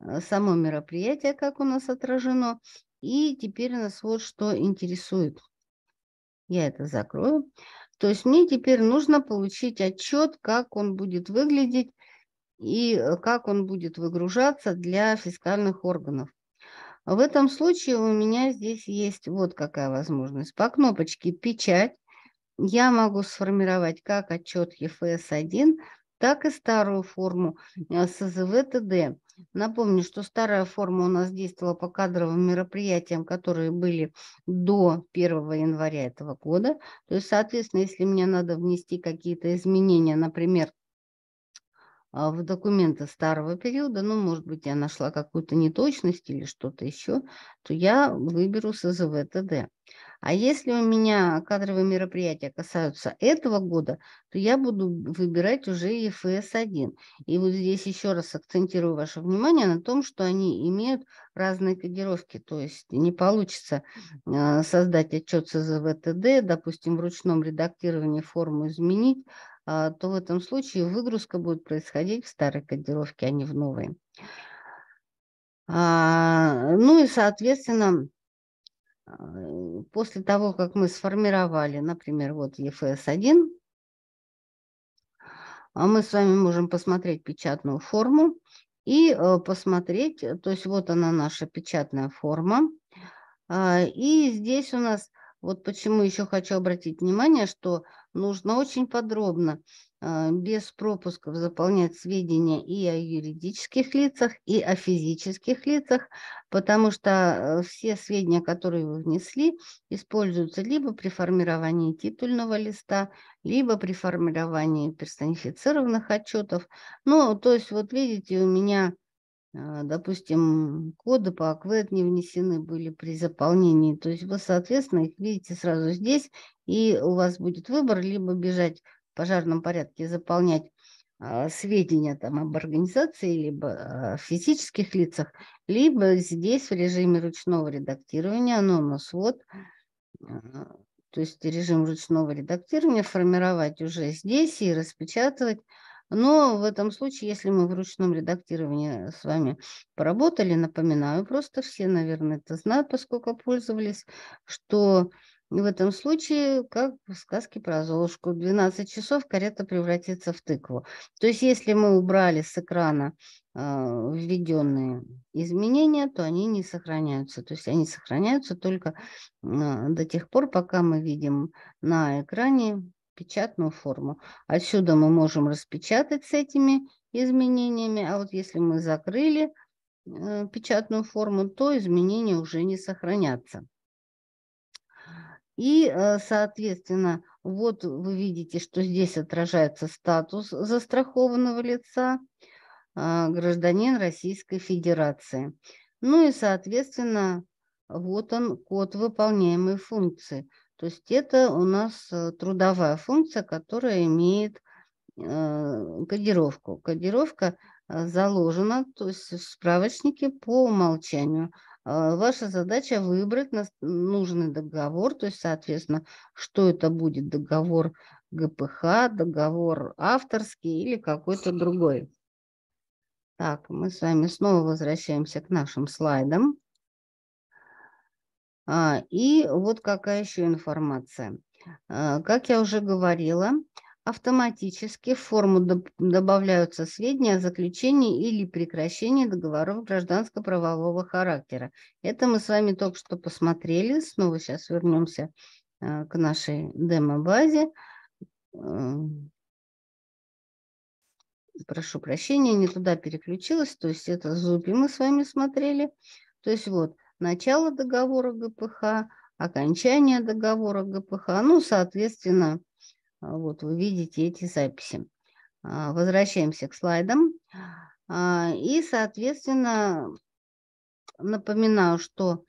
Э, само мероприятие, как у нас отражено. И теперь нас вот что интересует. Я это закрою. То есть мне теперь нужно получить отчет, как он будет выглядеть и э, как он будет выгружаться для фискальных органов. В этом случае у меня здесь есть вот какая возможность. По кнопочке «Печать» я могу сформировать как отчет ЕФС-1, так и старую форму э, СЗВТД. Напомню, что старая форма у нас действовала по кадровым мероприятиям, которые были до 1 января этого года. То есть, соответственно, если мне надо внести какие-то изменения, например, а, в документы старого периода, ну, может быть, я нашла какую-то неточность или что-то еще, то я выберу СЗВТД. А если у меня кадровые мероприятия касаются этого года, то я буду выбирать уже ЕФС-1. И вот здесь еще раз акцентирую ваше внимание на том, что они имеют разные кодировки. То есть не получится а, создать отчет СЗВТД, допустим, в ручном редактировании форму изменить, а, то в этом случае выгрузка будет происходить в старой кодировке, а не в новой. А, ну и, соответственно, Э, после того, как мы сформировали, например, вот ЕФС-1, а мы с вами можем посмотреть печатную форму и э, посмотреть, э, то есть вот она наша печатная форма. А, и здесь у нас, вот почему еще хочу обратить внимание, что нужно очень подробно Э, без пропусков заполнять сведения и о юридических лицах, и о физических лицах, потому что э, все сведения, которые вы внесли, используются либо при формировании титульного листа, либо при формировании персонифицированных отчетов. Ну, то есть вот видите, у меня, э, допустим, коды по АКВЭД не внесены были при заполнении, то есть вы, соответственно, их видите сразу здесь, и у вас будет выбор либо бежать пожарном порядке заполнять а, сведения там об организации, либо о а, физических лицах, либо здесь в режиме ручного редактирования, оно ну, у нас вот, а, то есть режим ручного редактирования формировать уже здесь и распечатывать. Но в этом случае, если мы в ручном редактировании с вами поработали, напоминаю, просто все, наверное, это знают, поскольку пользовались, что в этом случае, как в сказке про Золушку, 12 часов карета превратится в тыкву. То есть, если мы убрали с экрана э, введенные изменения, то они не сохраняются. То есть, они сохраняются только э, до тех пор, пока мы видим на экране печатную форму. Отсюда мы можем распечатать с этими изменениями, а вот если мы закрыли э, печатную форму, то изменения уже не сохранятся. И, э, соответственно, вот вы видите, что здесь отражается статус застрахованного лица э, гражданин Российской Федерации. Ну и, соответственно, вот он код выполняемой функции. То есть это у нас э, трудовая функция, которая имеет кодировку. Кодировка заложена то есть в справочнике по умолчанию. А, ваша задача выбрать нужный договор, то есть, соответственно, что это будет договор ГПХ, договор авторский или какой-то другой. Так, мы с вами снова возвращаемся к нашим слайдам. А, и вот какая еще информация. А, как я уже говорила, Автоматически в форму добавляются сведения о заключении или прекращении договоров гражданско-правового характера. Это мы с вами только что посмотрели. Снова сейчас вернемся э, к нашей демо-базе. Э, прошу прощения, не туда переключилась. То есть это зуби мы с вами смотрели. То есть вот начало договора ГПХ, окончание договора ГПХ, ну, соответственно, а, вот вы видите эти записи. А, возвращаемся к слайдам. А, и, соответственно, напоминаю, что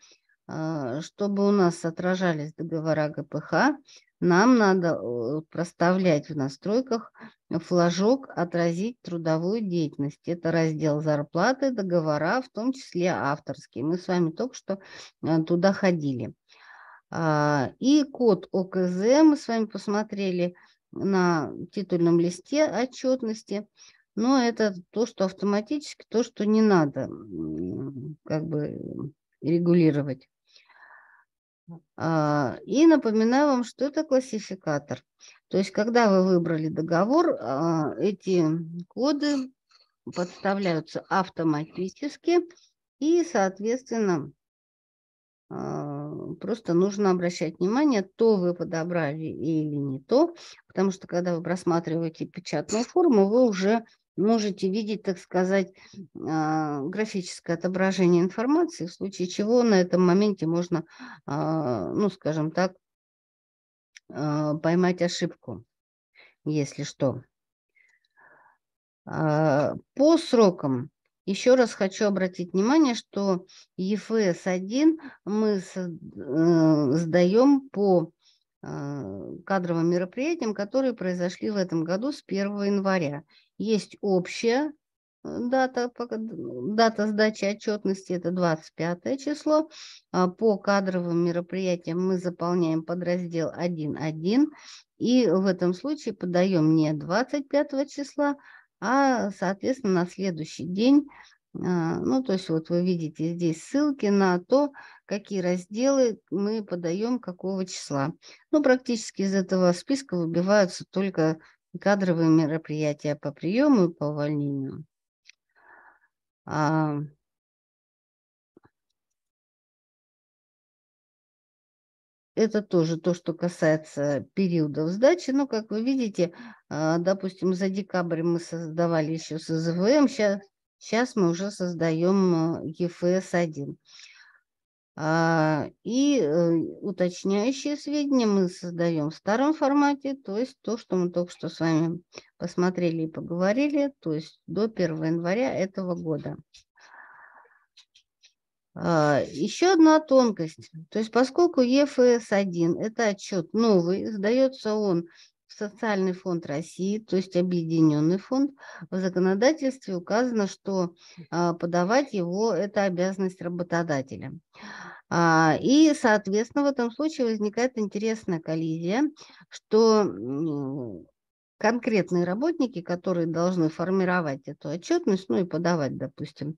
чтобы у нас отражались договора ГПХ, нам надо э, проставлять в настройках флажок «Отразить трудовую деятельность». Это раздел «Зарплаты», «Договора», в том числе авторские. Мы с вами только что э, туда ходили. А, и код ОКЗ мы с вами посмотрели на титульном листе отчетности. Но это то, что автоматически, то, что не надо как бы регулировать. А, и напоминаю вам, что это классификатор. То есть, когда вы выбрали договор, а, эти коды подставляются автоматически и, соответственно, а, просто нужно обращать внимание, то вы подобрали или не то, потому что когда вы просматриваете печатную форму, вы уже можете видеть, так сказать, а, графическое отображение информации, в случае чего на этом моменте можно, а, ну, скажем так, поймать ошибку, если что. По срокам еще раз хочу обратить внимание, что ЕФС-1 мы э, сдаем по э, кадровым мероприятиям, которые произошли в этом году с 1 января. Есть общая э, дата, дата сдачи отчетности, это 25 число. А по кадровым мероприятиям мы заполняем подраздел 1.1 и в этом случае подаем не 25 числа, а, соответственно, на следующий день, а, ну, то есть вот вы видите здесь ссылки на то, какие разделы мы подаем какого числа. Ну, практически из этого списка выбиваются только кадровые мероприятия по приему и по увольнению. А, Это тоже то, что касается периодов сдачи. Но, ну, как вы видите, а, допустим, за декабрь мы создавали еще СЗВМ, сейчас, сейчас мы уже создаем а, ЕФС-1. А, и э, уточняющие сведения мы создаем в старом формате, то есть то, что мы только что с вами посмотрели и поговорили, то есть до 1 января этого года. А, Еще одна тонкость. То есть поскольку ЕФС-1 – это отчет новый, сдается он в Социальный фонд России, то есть Объединенный фонд, в законодательстве указано, что а, подавать его – это обязанность работодателя. А, и, соответственно, в этом случае возникает интересная коллизия, что конкретные работники, которые должны формировать эту отчетность, ну и подавать, допустим,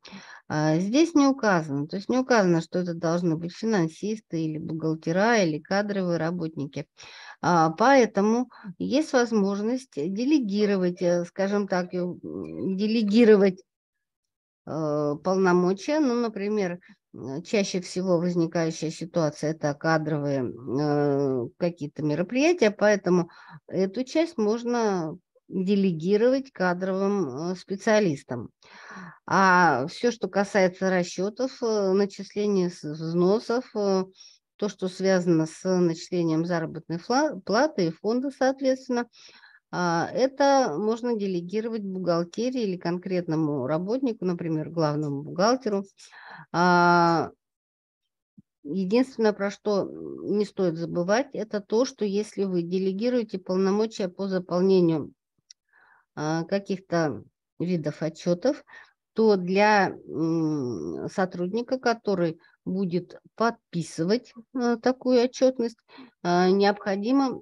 а, здесь не указано. То есть не указано, что это должны быть финансисты или бухгалтера, или кадровые работники. А, поэтому есть возможность делегировать, э, скажем так, э, делегировать э, полномочия, ну, например, Э, чаще всего возникающая ситуация – это кадровые э, какие-то мероприятия, поэтому эту часть можно делегировать кадровым э, специалистам. А все, что касается расчетов, начисления взносов, то, что связано с начислением заработной платы и фонда, соответственно, а, это можно делегировать бухгалтерии или конкретному работнику, например, главному бухгалтеру. А, единственное, про что не стоит забывать, это то, что если вы делегируете полномочия по заполнению а, каких-то видов отчетов, то для сотрудника, который будет подписывать э, такую отчетность, необходимо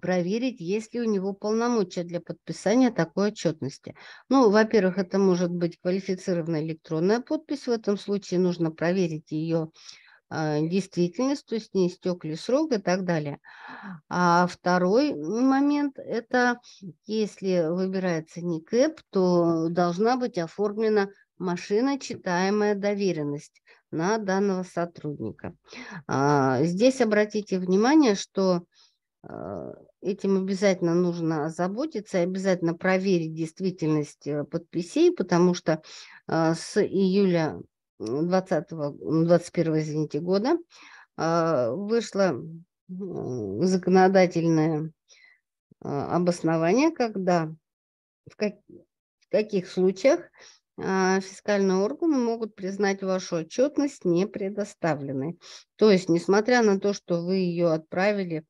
проверить, есть ли у него полномочия для подписания такой отчетности. Ну, во-первых, это может быть квалифицированная электронная подпись. В этом случае нужно проверить ее а, действительность, то есть не истек ли срок и так далее. А второй момент – это если выбирается не КЭП, то должна быть оформлена машина читаемая доверенность на данного сотрудника. А, здесь обратите внимание, что а, этим обязательно нужно заботиться, обязательно проверить действительность э, подписей, потому что а, с июля 20 21 извините, года а, вышло законодательное обоснование, когда в, как, в каких случаях фискальные органы могут признать вашу отчетность не предоставленной, То есть, несмотря на то, что вы ее отправили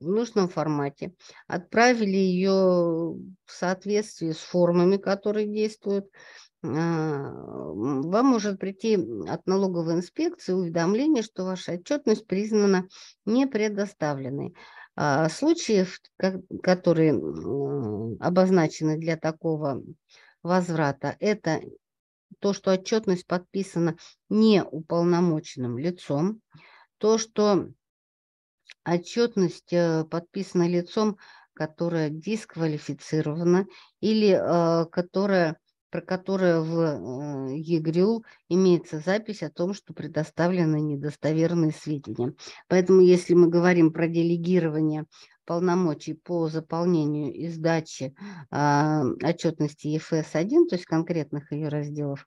в нужном формате, отправили ее в соответствии с формами, которые действуют, а, вам может прийти от налоговой инспекции уведомление, что ваша отчетность признана не предоставленной. А, Случаев, которые обозначены для такого возврата, это то, что отчетность подписана неуполномоченным лицом, то, что Отчетность э, подписана лицом, которое дисквалифицировано или э, которое про которое в ЕГРЮЛ э, имеется запись о том, что предоставлены недостоверные сведения. Поэтому если мы говорим про делегирование полномочий по заполнению и сдаче э, отчетности ЕФС-1, то есть конкретных ее разделов,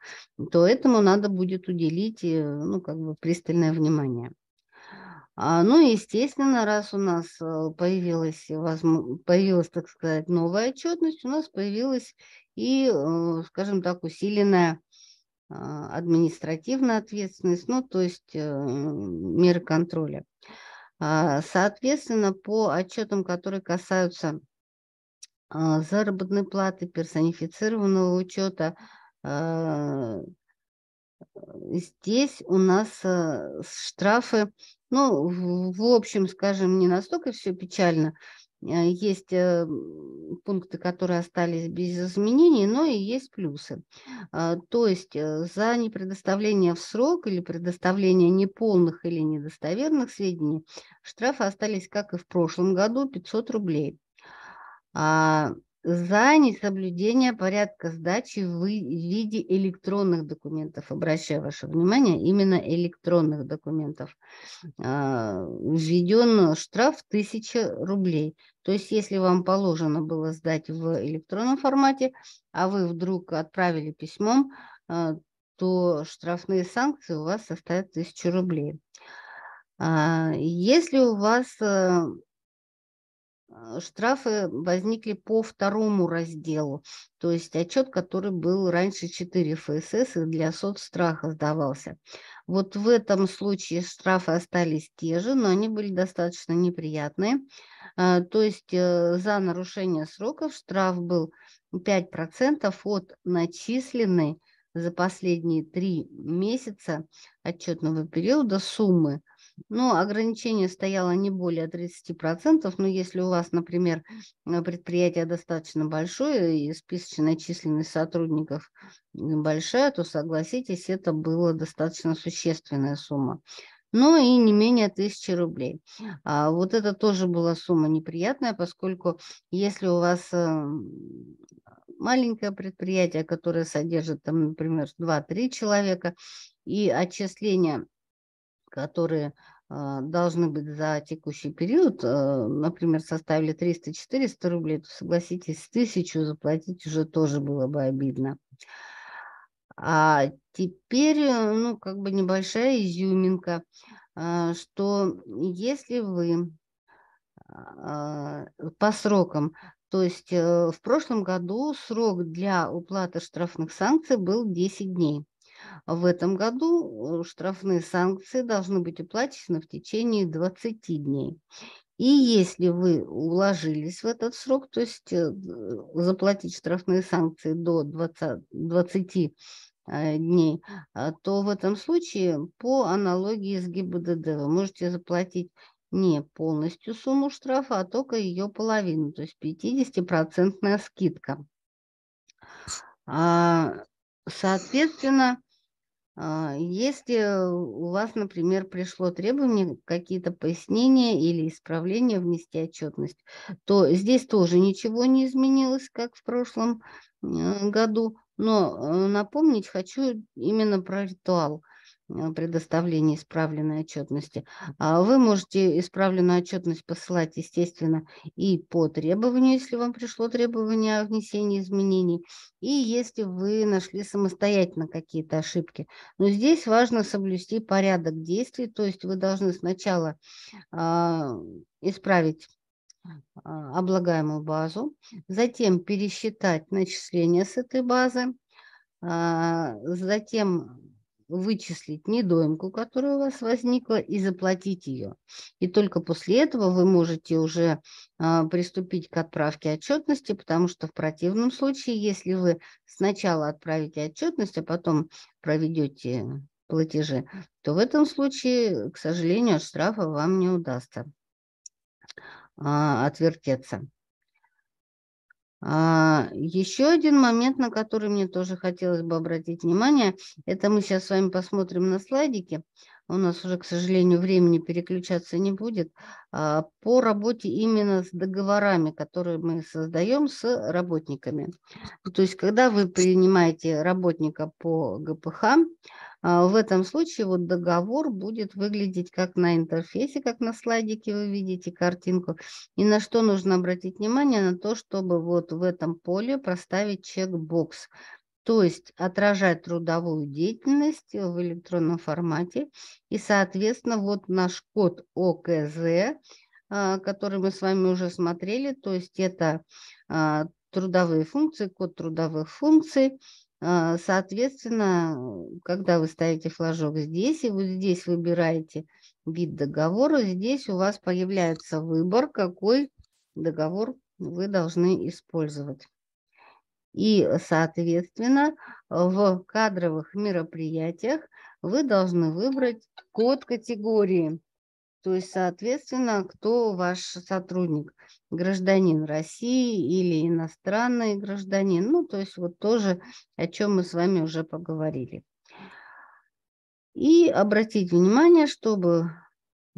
то этому надо будет уделить ну, как бы пристальное внимание. А, ну естественно, раз у нас э, появилась, появилась, так сказать, новая отчетность, у нас появилась и, э, скажем так, усиленная а, административная ответственность, ну, то есть э, меры контроля. А, соответственно, по отчетам, которые касаются заработной платы, персонифицированного учета, здесь у нас штрафы ну, в общем, скажем, не настолько все печально. Э, есть э, пункты, которые остались без изменений, но и есть плюсы. Э, то есть за непредоставление в срок или предоставление неполных или недостоверных сведений штрафы остались, как и в прошлом году, 500 рублей. А за несоблюдение порядка сдачи в виде электронных документов. Обращаю ваше внимание, именно электронных документов. А, введен штраф 1000 рублей. То есть если вам положено было сдать в электронном формате, а вы вдруг отправили письмом, а, то штрафные санкции у вас составят 1000 рублей. А, если у вас э, а, штрафы возникли по второму разделу, то есть отчет, который был раньше 4 ФСС и для соцстраха сдавался. Вот в этом случае штрафы остались те же, но они были достаточно неприятные. А, то есть э, за нарушение сроков штраф был 5% от начисленной за последние три месяца отчетного периода суммы – но ну, ограничение стояло не более 30%. Но если у вас, например, э, предприятие достаточно большое и списочная численность сотрудников большая, то, согласитесь, это была достаточно существенная сумма но и не менее тысячи рублей. А вот это тоже была сумма неприятная, поскольку если у вас эм, маленькое предприятие, которое содержит, там, например, 2-3 человека, и отчисление которые а, должны быть за текущий период, а, например, составили 300-400 рублей, то согласитесь, тысячу заплатить уже тоже было бы обидно. А теперь, э, ну, как бы небольшая изюминка, а, что если вы по срокам, то есть э, в прошлом году срок для уплаты штрафных санкций был 10 дней. В этом году э, штрафные санкции должны быть уплачены в течение 20 дней. И если вы уложились в этот срок, то есть э, заплатить штрафные санкции до 20, 20 э, дней, то в этом случае по аналогии с ГИБДД вы можете заплатить не полностью сумму штрафа, а только ее половину, то есть 50 скидка. А, соответственно, а, Если э, у вас, например, пришло требование какие-то пояснения или исправления внести отчетность, то здесь тоже ничего не изменилось, как в прошлом э, году. Но э, напомнить хочу именно про ритуал – Э, предоставления исправленной отчетности. А вы можете исправленную отчетность посылать, естественно, и по требованию, если вам пришло требование о внесении изменений, и если вы нашли самостоятельно какие-то ошибки. Но здесь важно соблюсти порядок действий, то есть вы должны сначала а, исправить а, облагаемую базу, затем пересчитать начисления с этой базы, затем вычислить недоимку, которая у вас возникла, и заплатить ее. И только после этого вы можете уже э, приступить к отправке отчетности, потому что в противном случае, если вы сначала отправите отчетность, а потом проведете платежи, то в этом случае, к сожалению, от штрафа вам не удастся э, отвертеться. А, Еще один момент, на который мне тоже хотелось бы обратить внимание, это мы сейчас с вами посмотрим на слайдике у нас уже, к сожалению, времени переключаться не будет, а, по работе именно с договорами, которые мы создаем с работниками. Ну, то есть, когда вы принимаете работника по ГПХ, а, в этом случае вот договор будет выглядеть как на интерфейсе, как на слайдике вы видите картинку. И на что нужно обратить внимание? На то, чтобы вот в этом поле проставить чекбокс то есть отражать трудовую деятельность в электронном формате. И, соответственно, вот наш код ОКЗ, а, который мы с вами уже смотрели, то есть это а, трудовые функции, код трудовых функций. А, соответственно, когда вы ставите флажок здесь, и вот здесь выбираете вид договора, здесь у вас появляется выбор, какой договор вы должны использовать. И, соответственно, в кадровых мероприятиях вы должны выбрать код категории. То есть, соответственно, кто ваш сотрудник? Гражданин России или иностранный гражданин? Ну, то есть вот тоже, о чем мы с вами уже поговорили. И обратить внимание, чтобы э,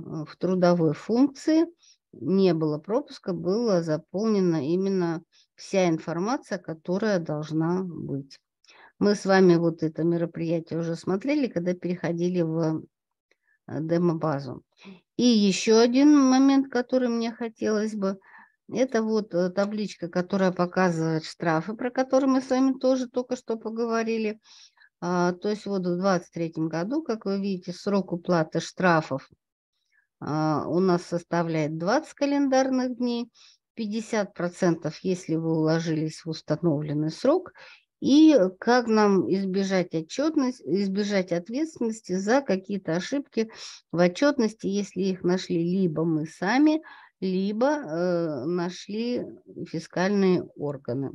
в трудовой функции не было пропуска, было заполнено именно вся информация, которая должна быть. Мы с вами вот это мероприятие уже смотрели, когда переходили в э, демо базу. И еще один момент, который мне хотелось бы, это вот э, табличка, которая показывает штрафы, про которые мы с вами тоже только что поговорили. А, то есть вот в 2023 году, как вы видите, срок уплаты штрафов а, у нас составляет 20 календарных дней. 50%, если вы уложились в установленный срок, и как нам избежать, отчетность, избежать ответственности за какие-то ошибки в отчетности, если их нашли либо мы сами, либо э, нашли фискальные органы.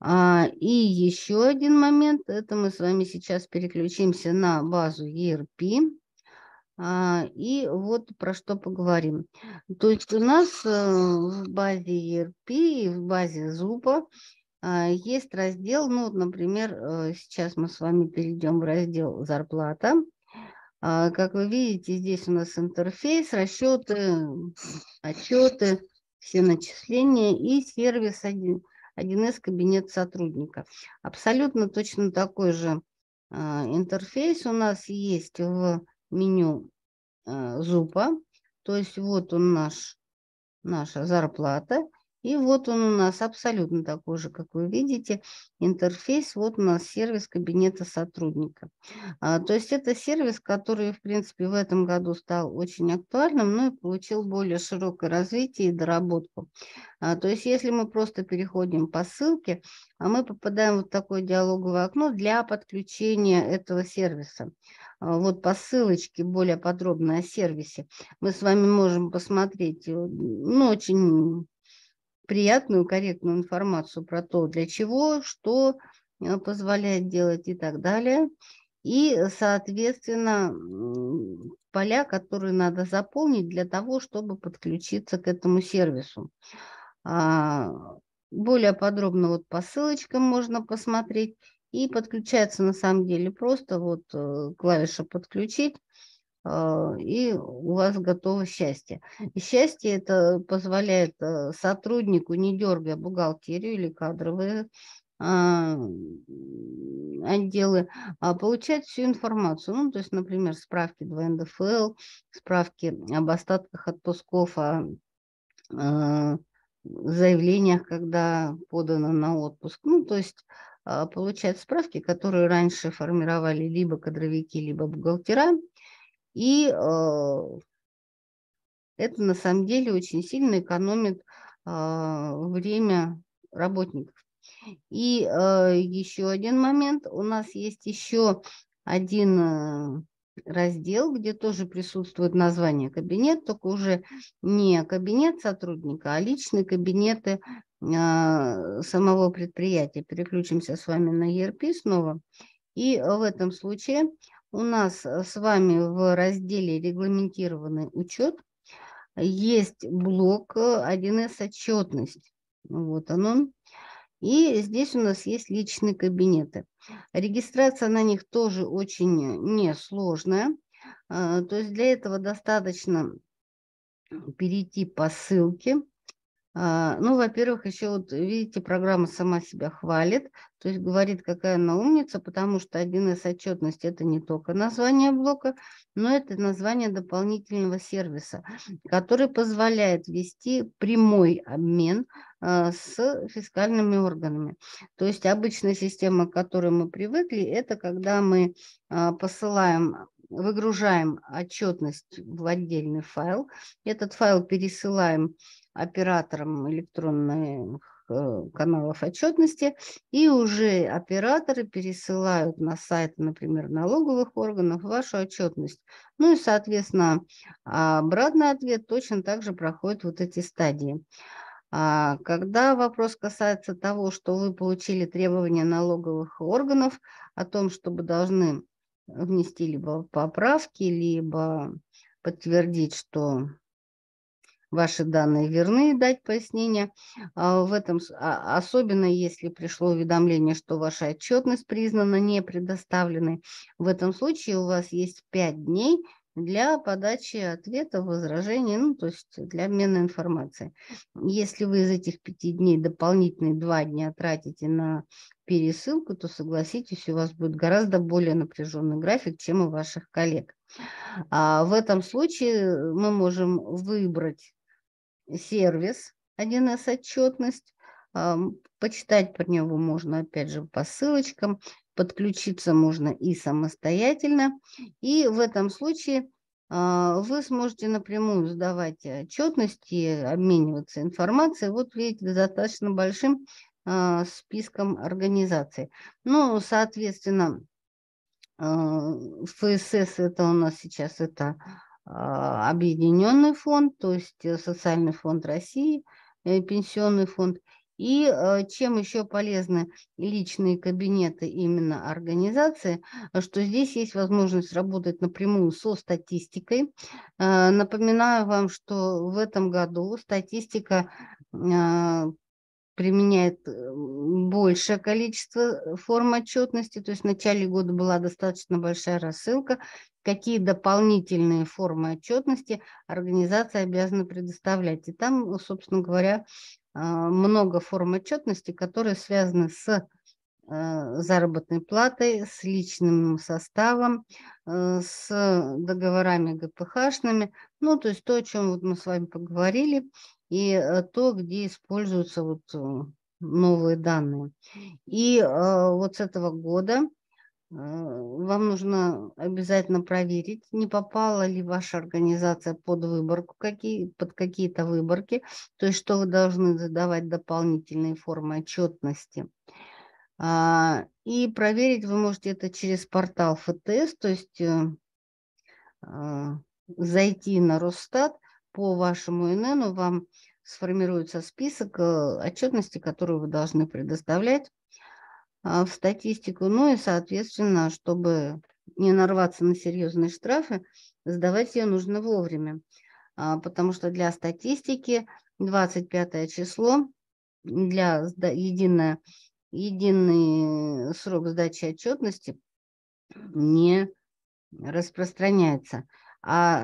А, и еще один момент, это мы с вами сейчас переключимся на базу ERP. А, и вот про что поговорим. То есть у нас э, в базе ERP и в базе Зуба а, есть раздел, ну, например, э, сейчас мы с вами перейдем в раздел «Зарплата». А, как вы видите, здесь у нас интерфейс, расчеты, отчеты, все начисления и сервис 1, 1С кабинет сотрудника. Абсолютно точно такой же интерфейс у нас есть в меню э, зупа. То есть вот он наш, наша зарплата. И вот он у нас абсолютно такой же, как вы видите, интерфейс. Вот у нас сервис кабинета сотрудника. А, то есть это сервис, который, в принципе, в этом году стал очень актуальным, но и получил более широкое развитие и доработку. А, то есть если мы просто переходим по ссылке, а мы попадаем в такое диалоговое окно для подключения этого сервиса. А, вот по ссылочке более подробно о сервисе, мы с вами можем посмотреть, э, ну, очень приятную, корректную информацию про то, для чего, что э, позволяет делать и так далее. И, соответственно, поля, которые надо заполнить для того, чтобы подключиться к этому сервису. А, более подробно вот по ссылочкам можно посмотреть. И подключается на самом деле просто вот э, клавиша «Подключить», а, и у вас готово счастье. И счастье это позволяет э, сотруднику, не дергая бухгалтерию или кадровые а, отделы, а получать всю информацию. Ну, то есть, например, справки 2 НДФЛ, справки об остатках отпусков, о заявлениях, когда подано на отпуск. Ну, то есть а, получают справки, которые раньше формировали либо кадровики, либо бухгалтера. И а, это на самом деле очень сильно экономит а, время работников. И еще один момент. У нас есть еще один раздел, где тоже присутствует название кабинет, только уже не кабинет сотрудника, а личные кабинеты а, самого предприятия. Переключимся с вами на ERP снова. И в этом случае у нас с вами в разделе «Регламентированный учет» есть блок 1С э, «Отчетность». Вот он. И здесь у нас есть личные кабинеты. Регистрация на них тоже очень э, несложная. А, то есть для этого достаточно перейти по ссылке а, ну, во-первых, еще вот видите, программа сама себя хвалит, то есть говорит, какая она умница, потому что 1С отчетность это не только название блока, но это название дополнительного сервиса, который позволяет вести прямой обмен а, с фискальными органами. То есть обычная система, к которой мы привыкли, это когда мы а, посылаем выгружаем отчетность в отдельный файл. Этот файл пересылаем операторам электронных э, каналов отчетности, и уже операторы пересылают на сайт, например, налоговых органов вашу отчетность. Ну и, соответственно, а обратный ответ точно так же проходит вот эти стадии. А когда вопрос касается того, что вы получили требования налоговых органов о том, чтобы должны внести либо поправки, либо подтвердить, что ваши данные верны дать пояснение. А, в этом, а, особенно если пришло уведомление, что ваша отчетность признана не предоставленной, в этом случае у вас есть 5 дней для подачи ответа, возражений, ну, то есть для обмена информации. Если вы из этих пяти дней дополнительные два дня тратите на пересылку, то согласитесь, у вас будет гораздо более напряженный график, чем у ваших коллег. А в этом случае мы можем выбрать сервис 1С отчетность. Почитать про него можно, опять же, по ссылочкам. Подключиться можно и самостоятельно. И в этом случае а, вы сможете напрямую сдавать отчетности, обмениваться информацией. Вот видите, достаточно большим а, списком организаций. Ну, соответственно, а, ФСС это у нас сейчас это а, объединенный фонд, то есть э, Социальный фонд России, э, Пенсионный фонд. И э, чем еще полезны личные кабинеты именно организации, что здесь есть возможность работать напрямую со статистикой. Напоминаю вам, что в этом году статистика применяет большее количество форм отчетности, то есть в начале года была достаточно большая рассылка, какие дополнительные формы отчетности организация обязана предоставлять. И там, ну, собственно говоря, а, много форм отчетности, которые связаны с э, заработной платой, с личным составом, э, с договорами ГПХшными. Ну, то есть то, о чем вот мы с вами поговорили, и э, то, где используются вот новые данные. И вот с этого года Э, вам нужно обязательно проверить, не попала ли ваша организация под выборку, какие, под какие-то выборки, то есть что вы должны задавать дополнительные формы отчетности. А, и проверить вы можете это через портал ФТС, то есть э, э, зайти на Росстат по вашему ИНН, вам сформируется список отчетности, которую вы должны предоставлять а, в статистику, ну и, соответственно, чтобы не нарваться на серьезные штрафы, сдавать ее нужно вовремя, а, потому что для статистики 25 число, для единое, единый срок сдачи отчетности не распространяется. А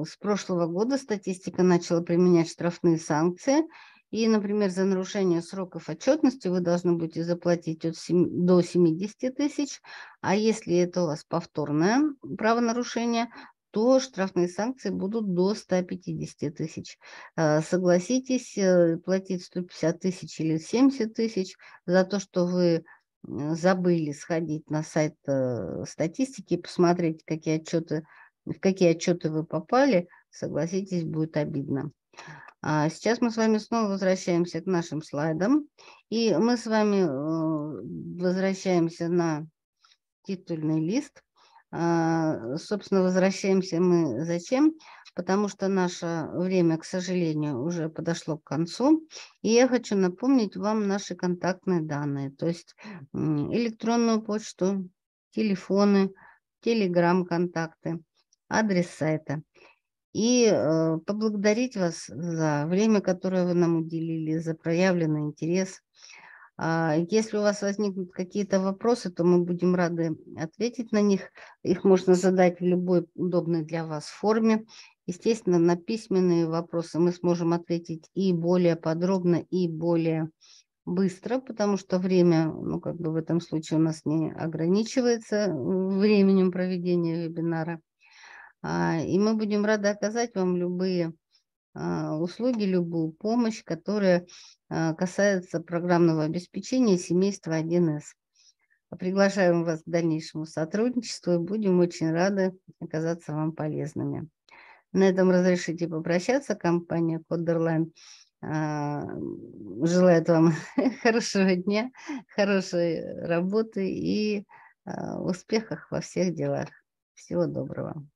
э, с прошлого года статистика начала применять штрафные санкции – и, например, за нарушение сроков отчетности вы должны будете заплатить от 7, до 70 тысяч, а если это у вас повторное правонарушение, то штрафные санкции будут до 150 тысяч. Э, согласитесь, э, платить 150 тысяч или 70 тысяч за то, что вы э, забыли сходить на сайт статистики, посмотреть, какие отчеты, в какие отчеты вы попали, согласитесь, будет обидно. А сейчас мы с вами снова возвращаемся к нашим слайдам. И мы с вами э, возвращаемся на титульный лист. А, собственно, возвращаемся мы зачем? Потому что наше время, к сожалению, уже подошло к концу. И я хочу напомнить вам наши контактные данные, то есть электронную почту, телефоны, телеграм-контакты, адрес сайта – и э, поблагодарить вас за время, которое вы нам уделили, за проявленный интерес. А, если у вас возникнут какие-то вопросы, то мы будем рады ответить на них. Их можно задать в любой удобной для вас форме. Естественно, на письменные вопросы мы сможем ответить и более подробно, и более быстро, потому что время, ну, как бы в этом случае у нас не ограничивается временем проведения вебинара. А, и мы будем рады оказать вам любые а, услуги, любую помощь, которая а, касается программного обеспечения семейства 1С. Приглашаем вас к дальнейшему сотрудничеству и будем очень рады оказаться вам полезными. На этом разрешите попрощаться. Компания Кодерлайн желает вам [LAUGHS] хорошего дня, хорошей работы и успехов во всех делах. Всего доброго.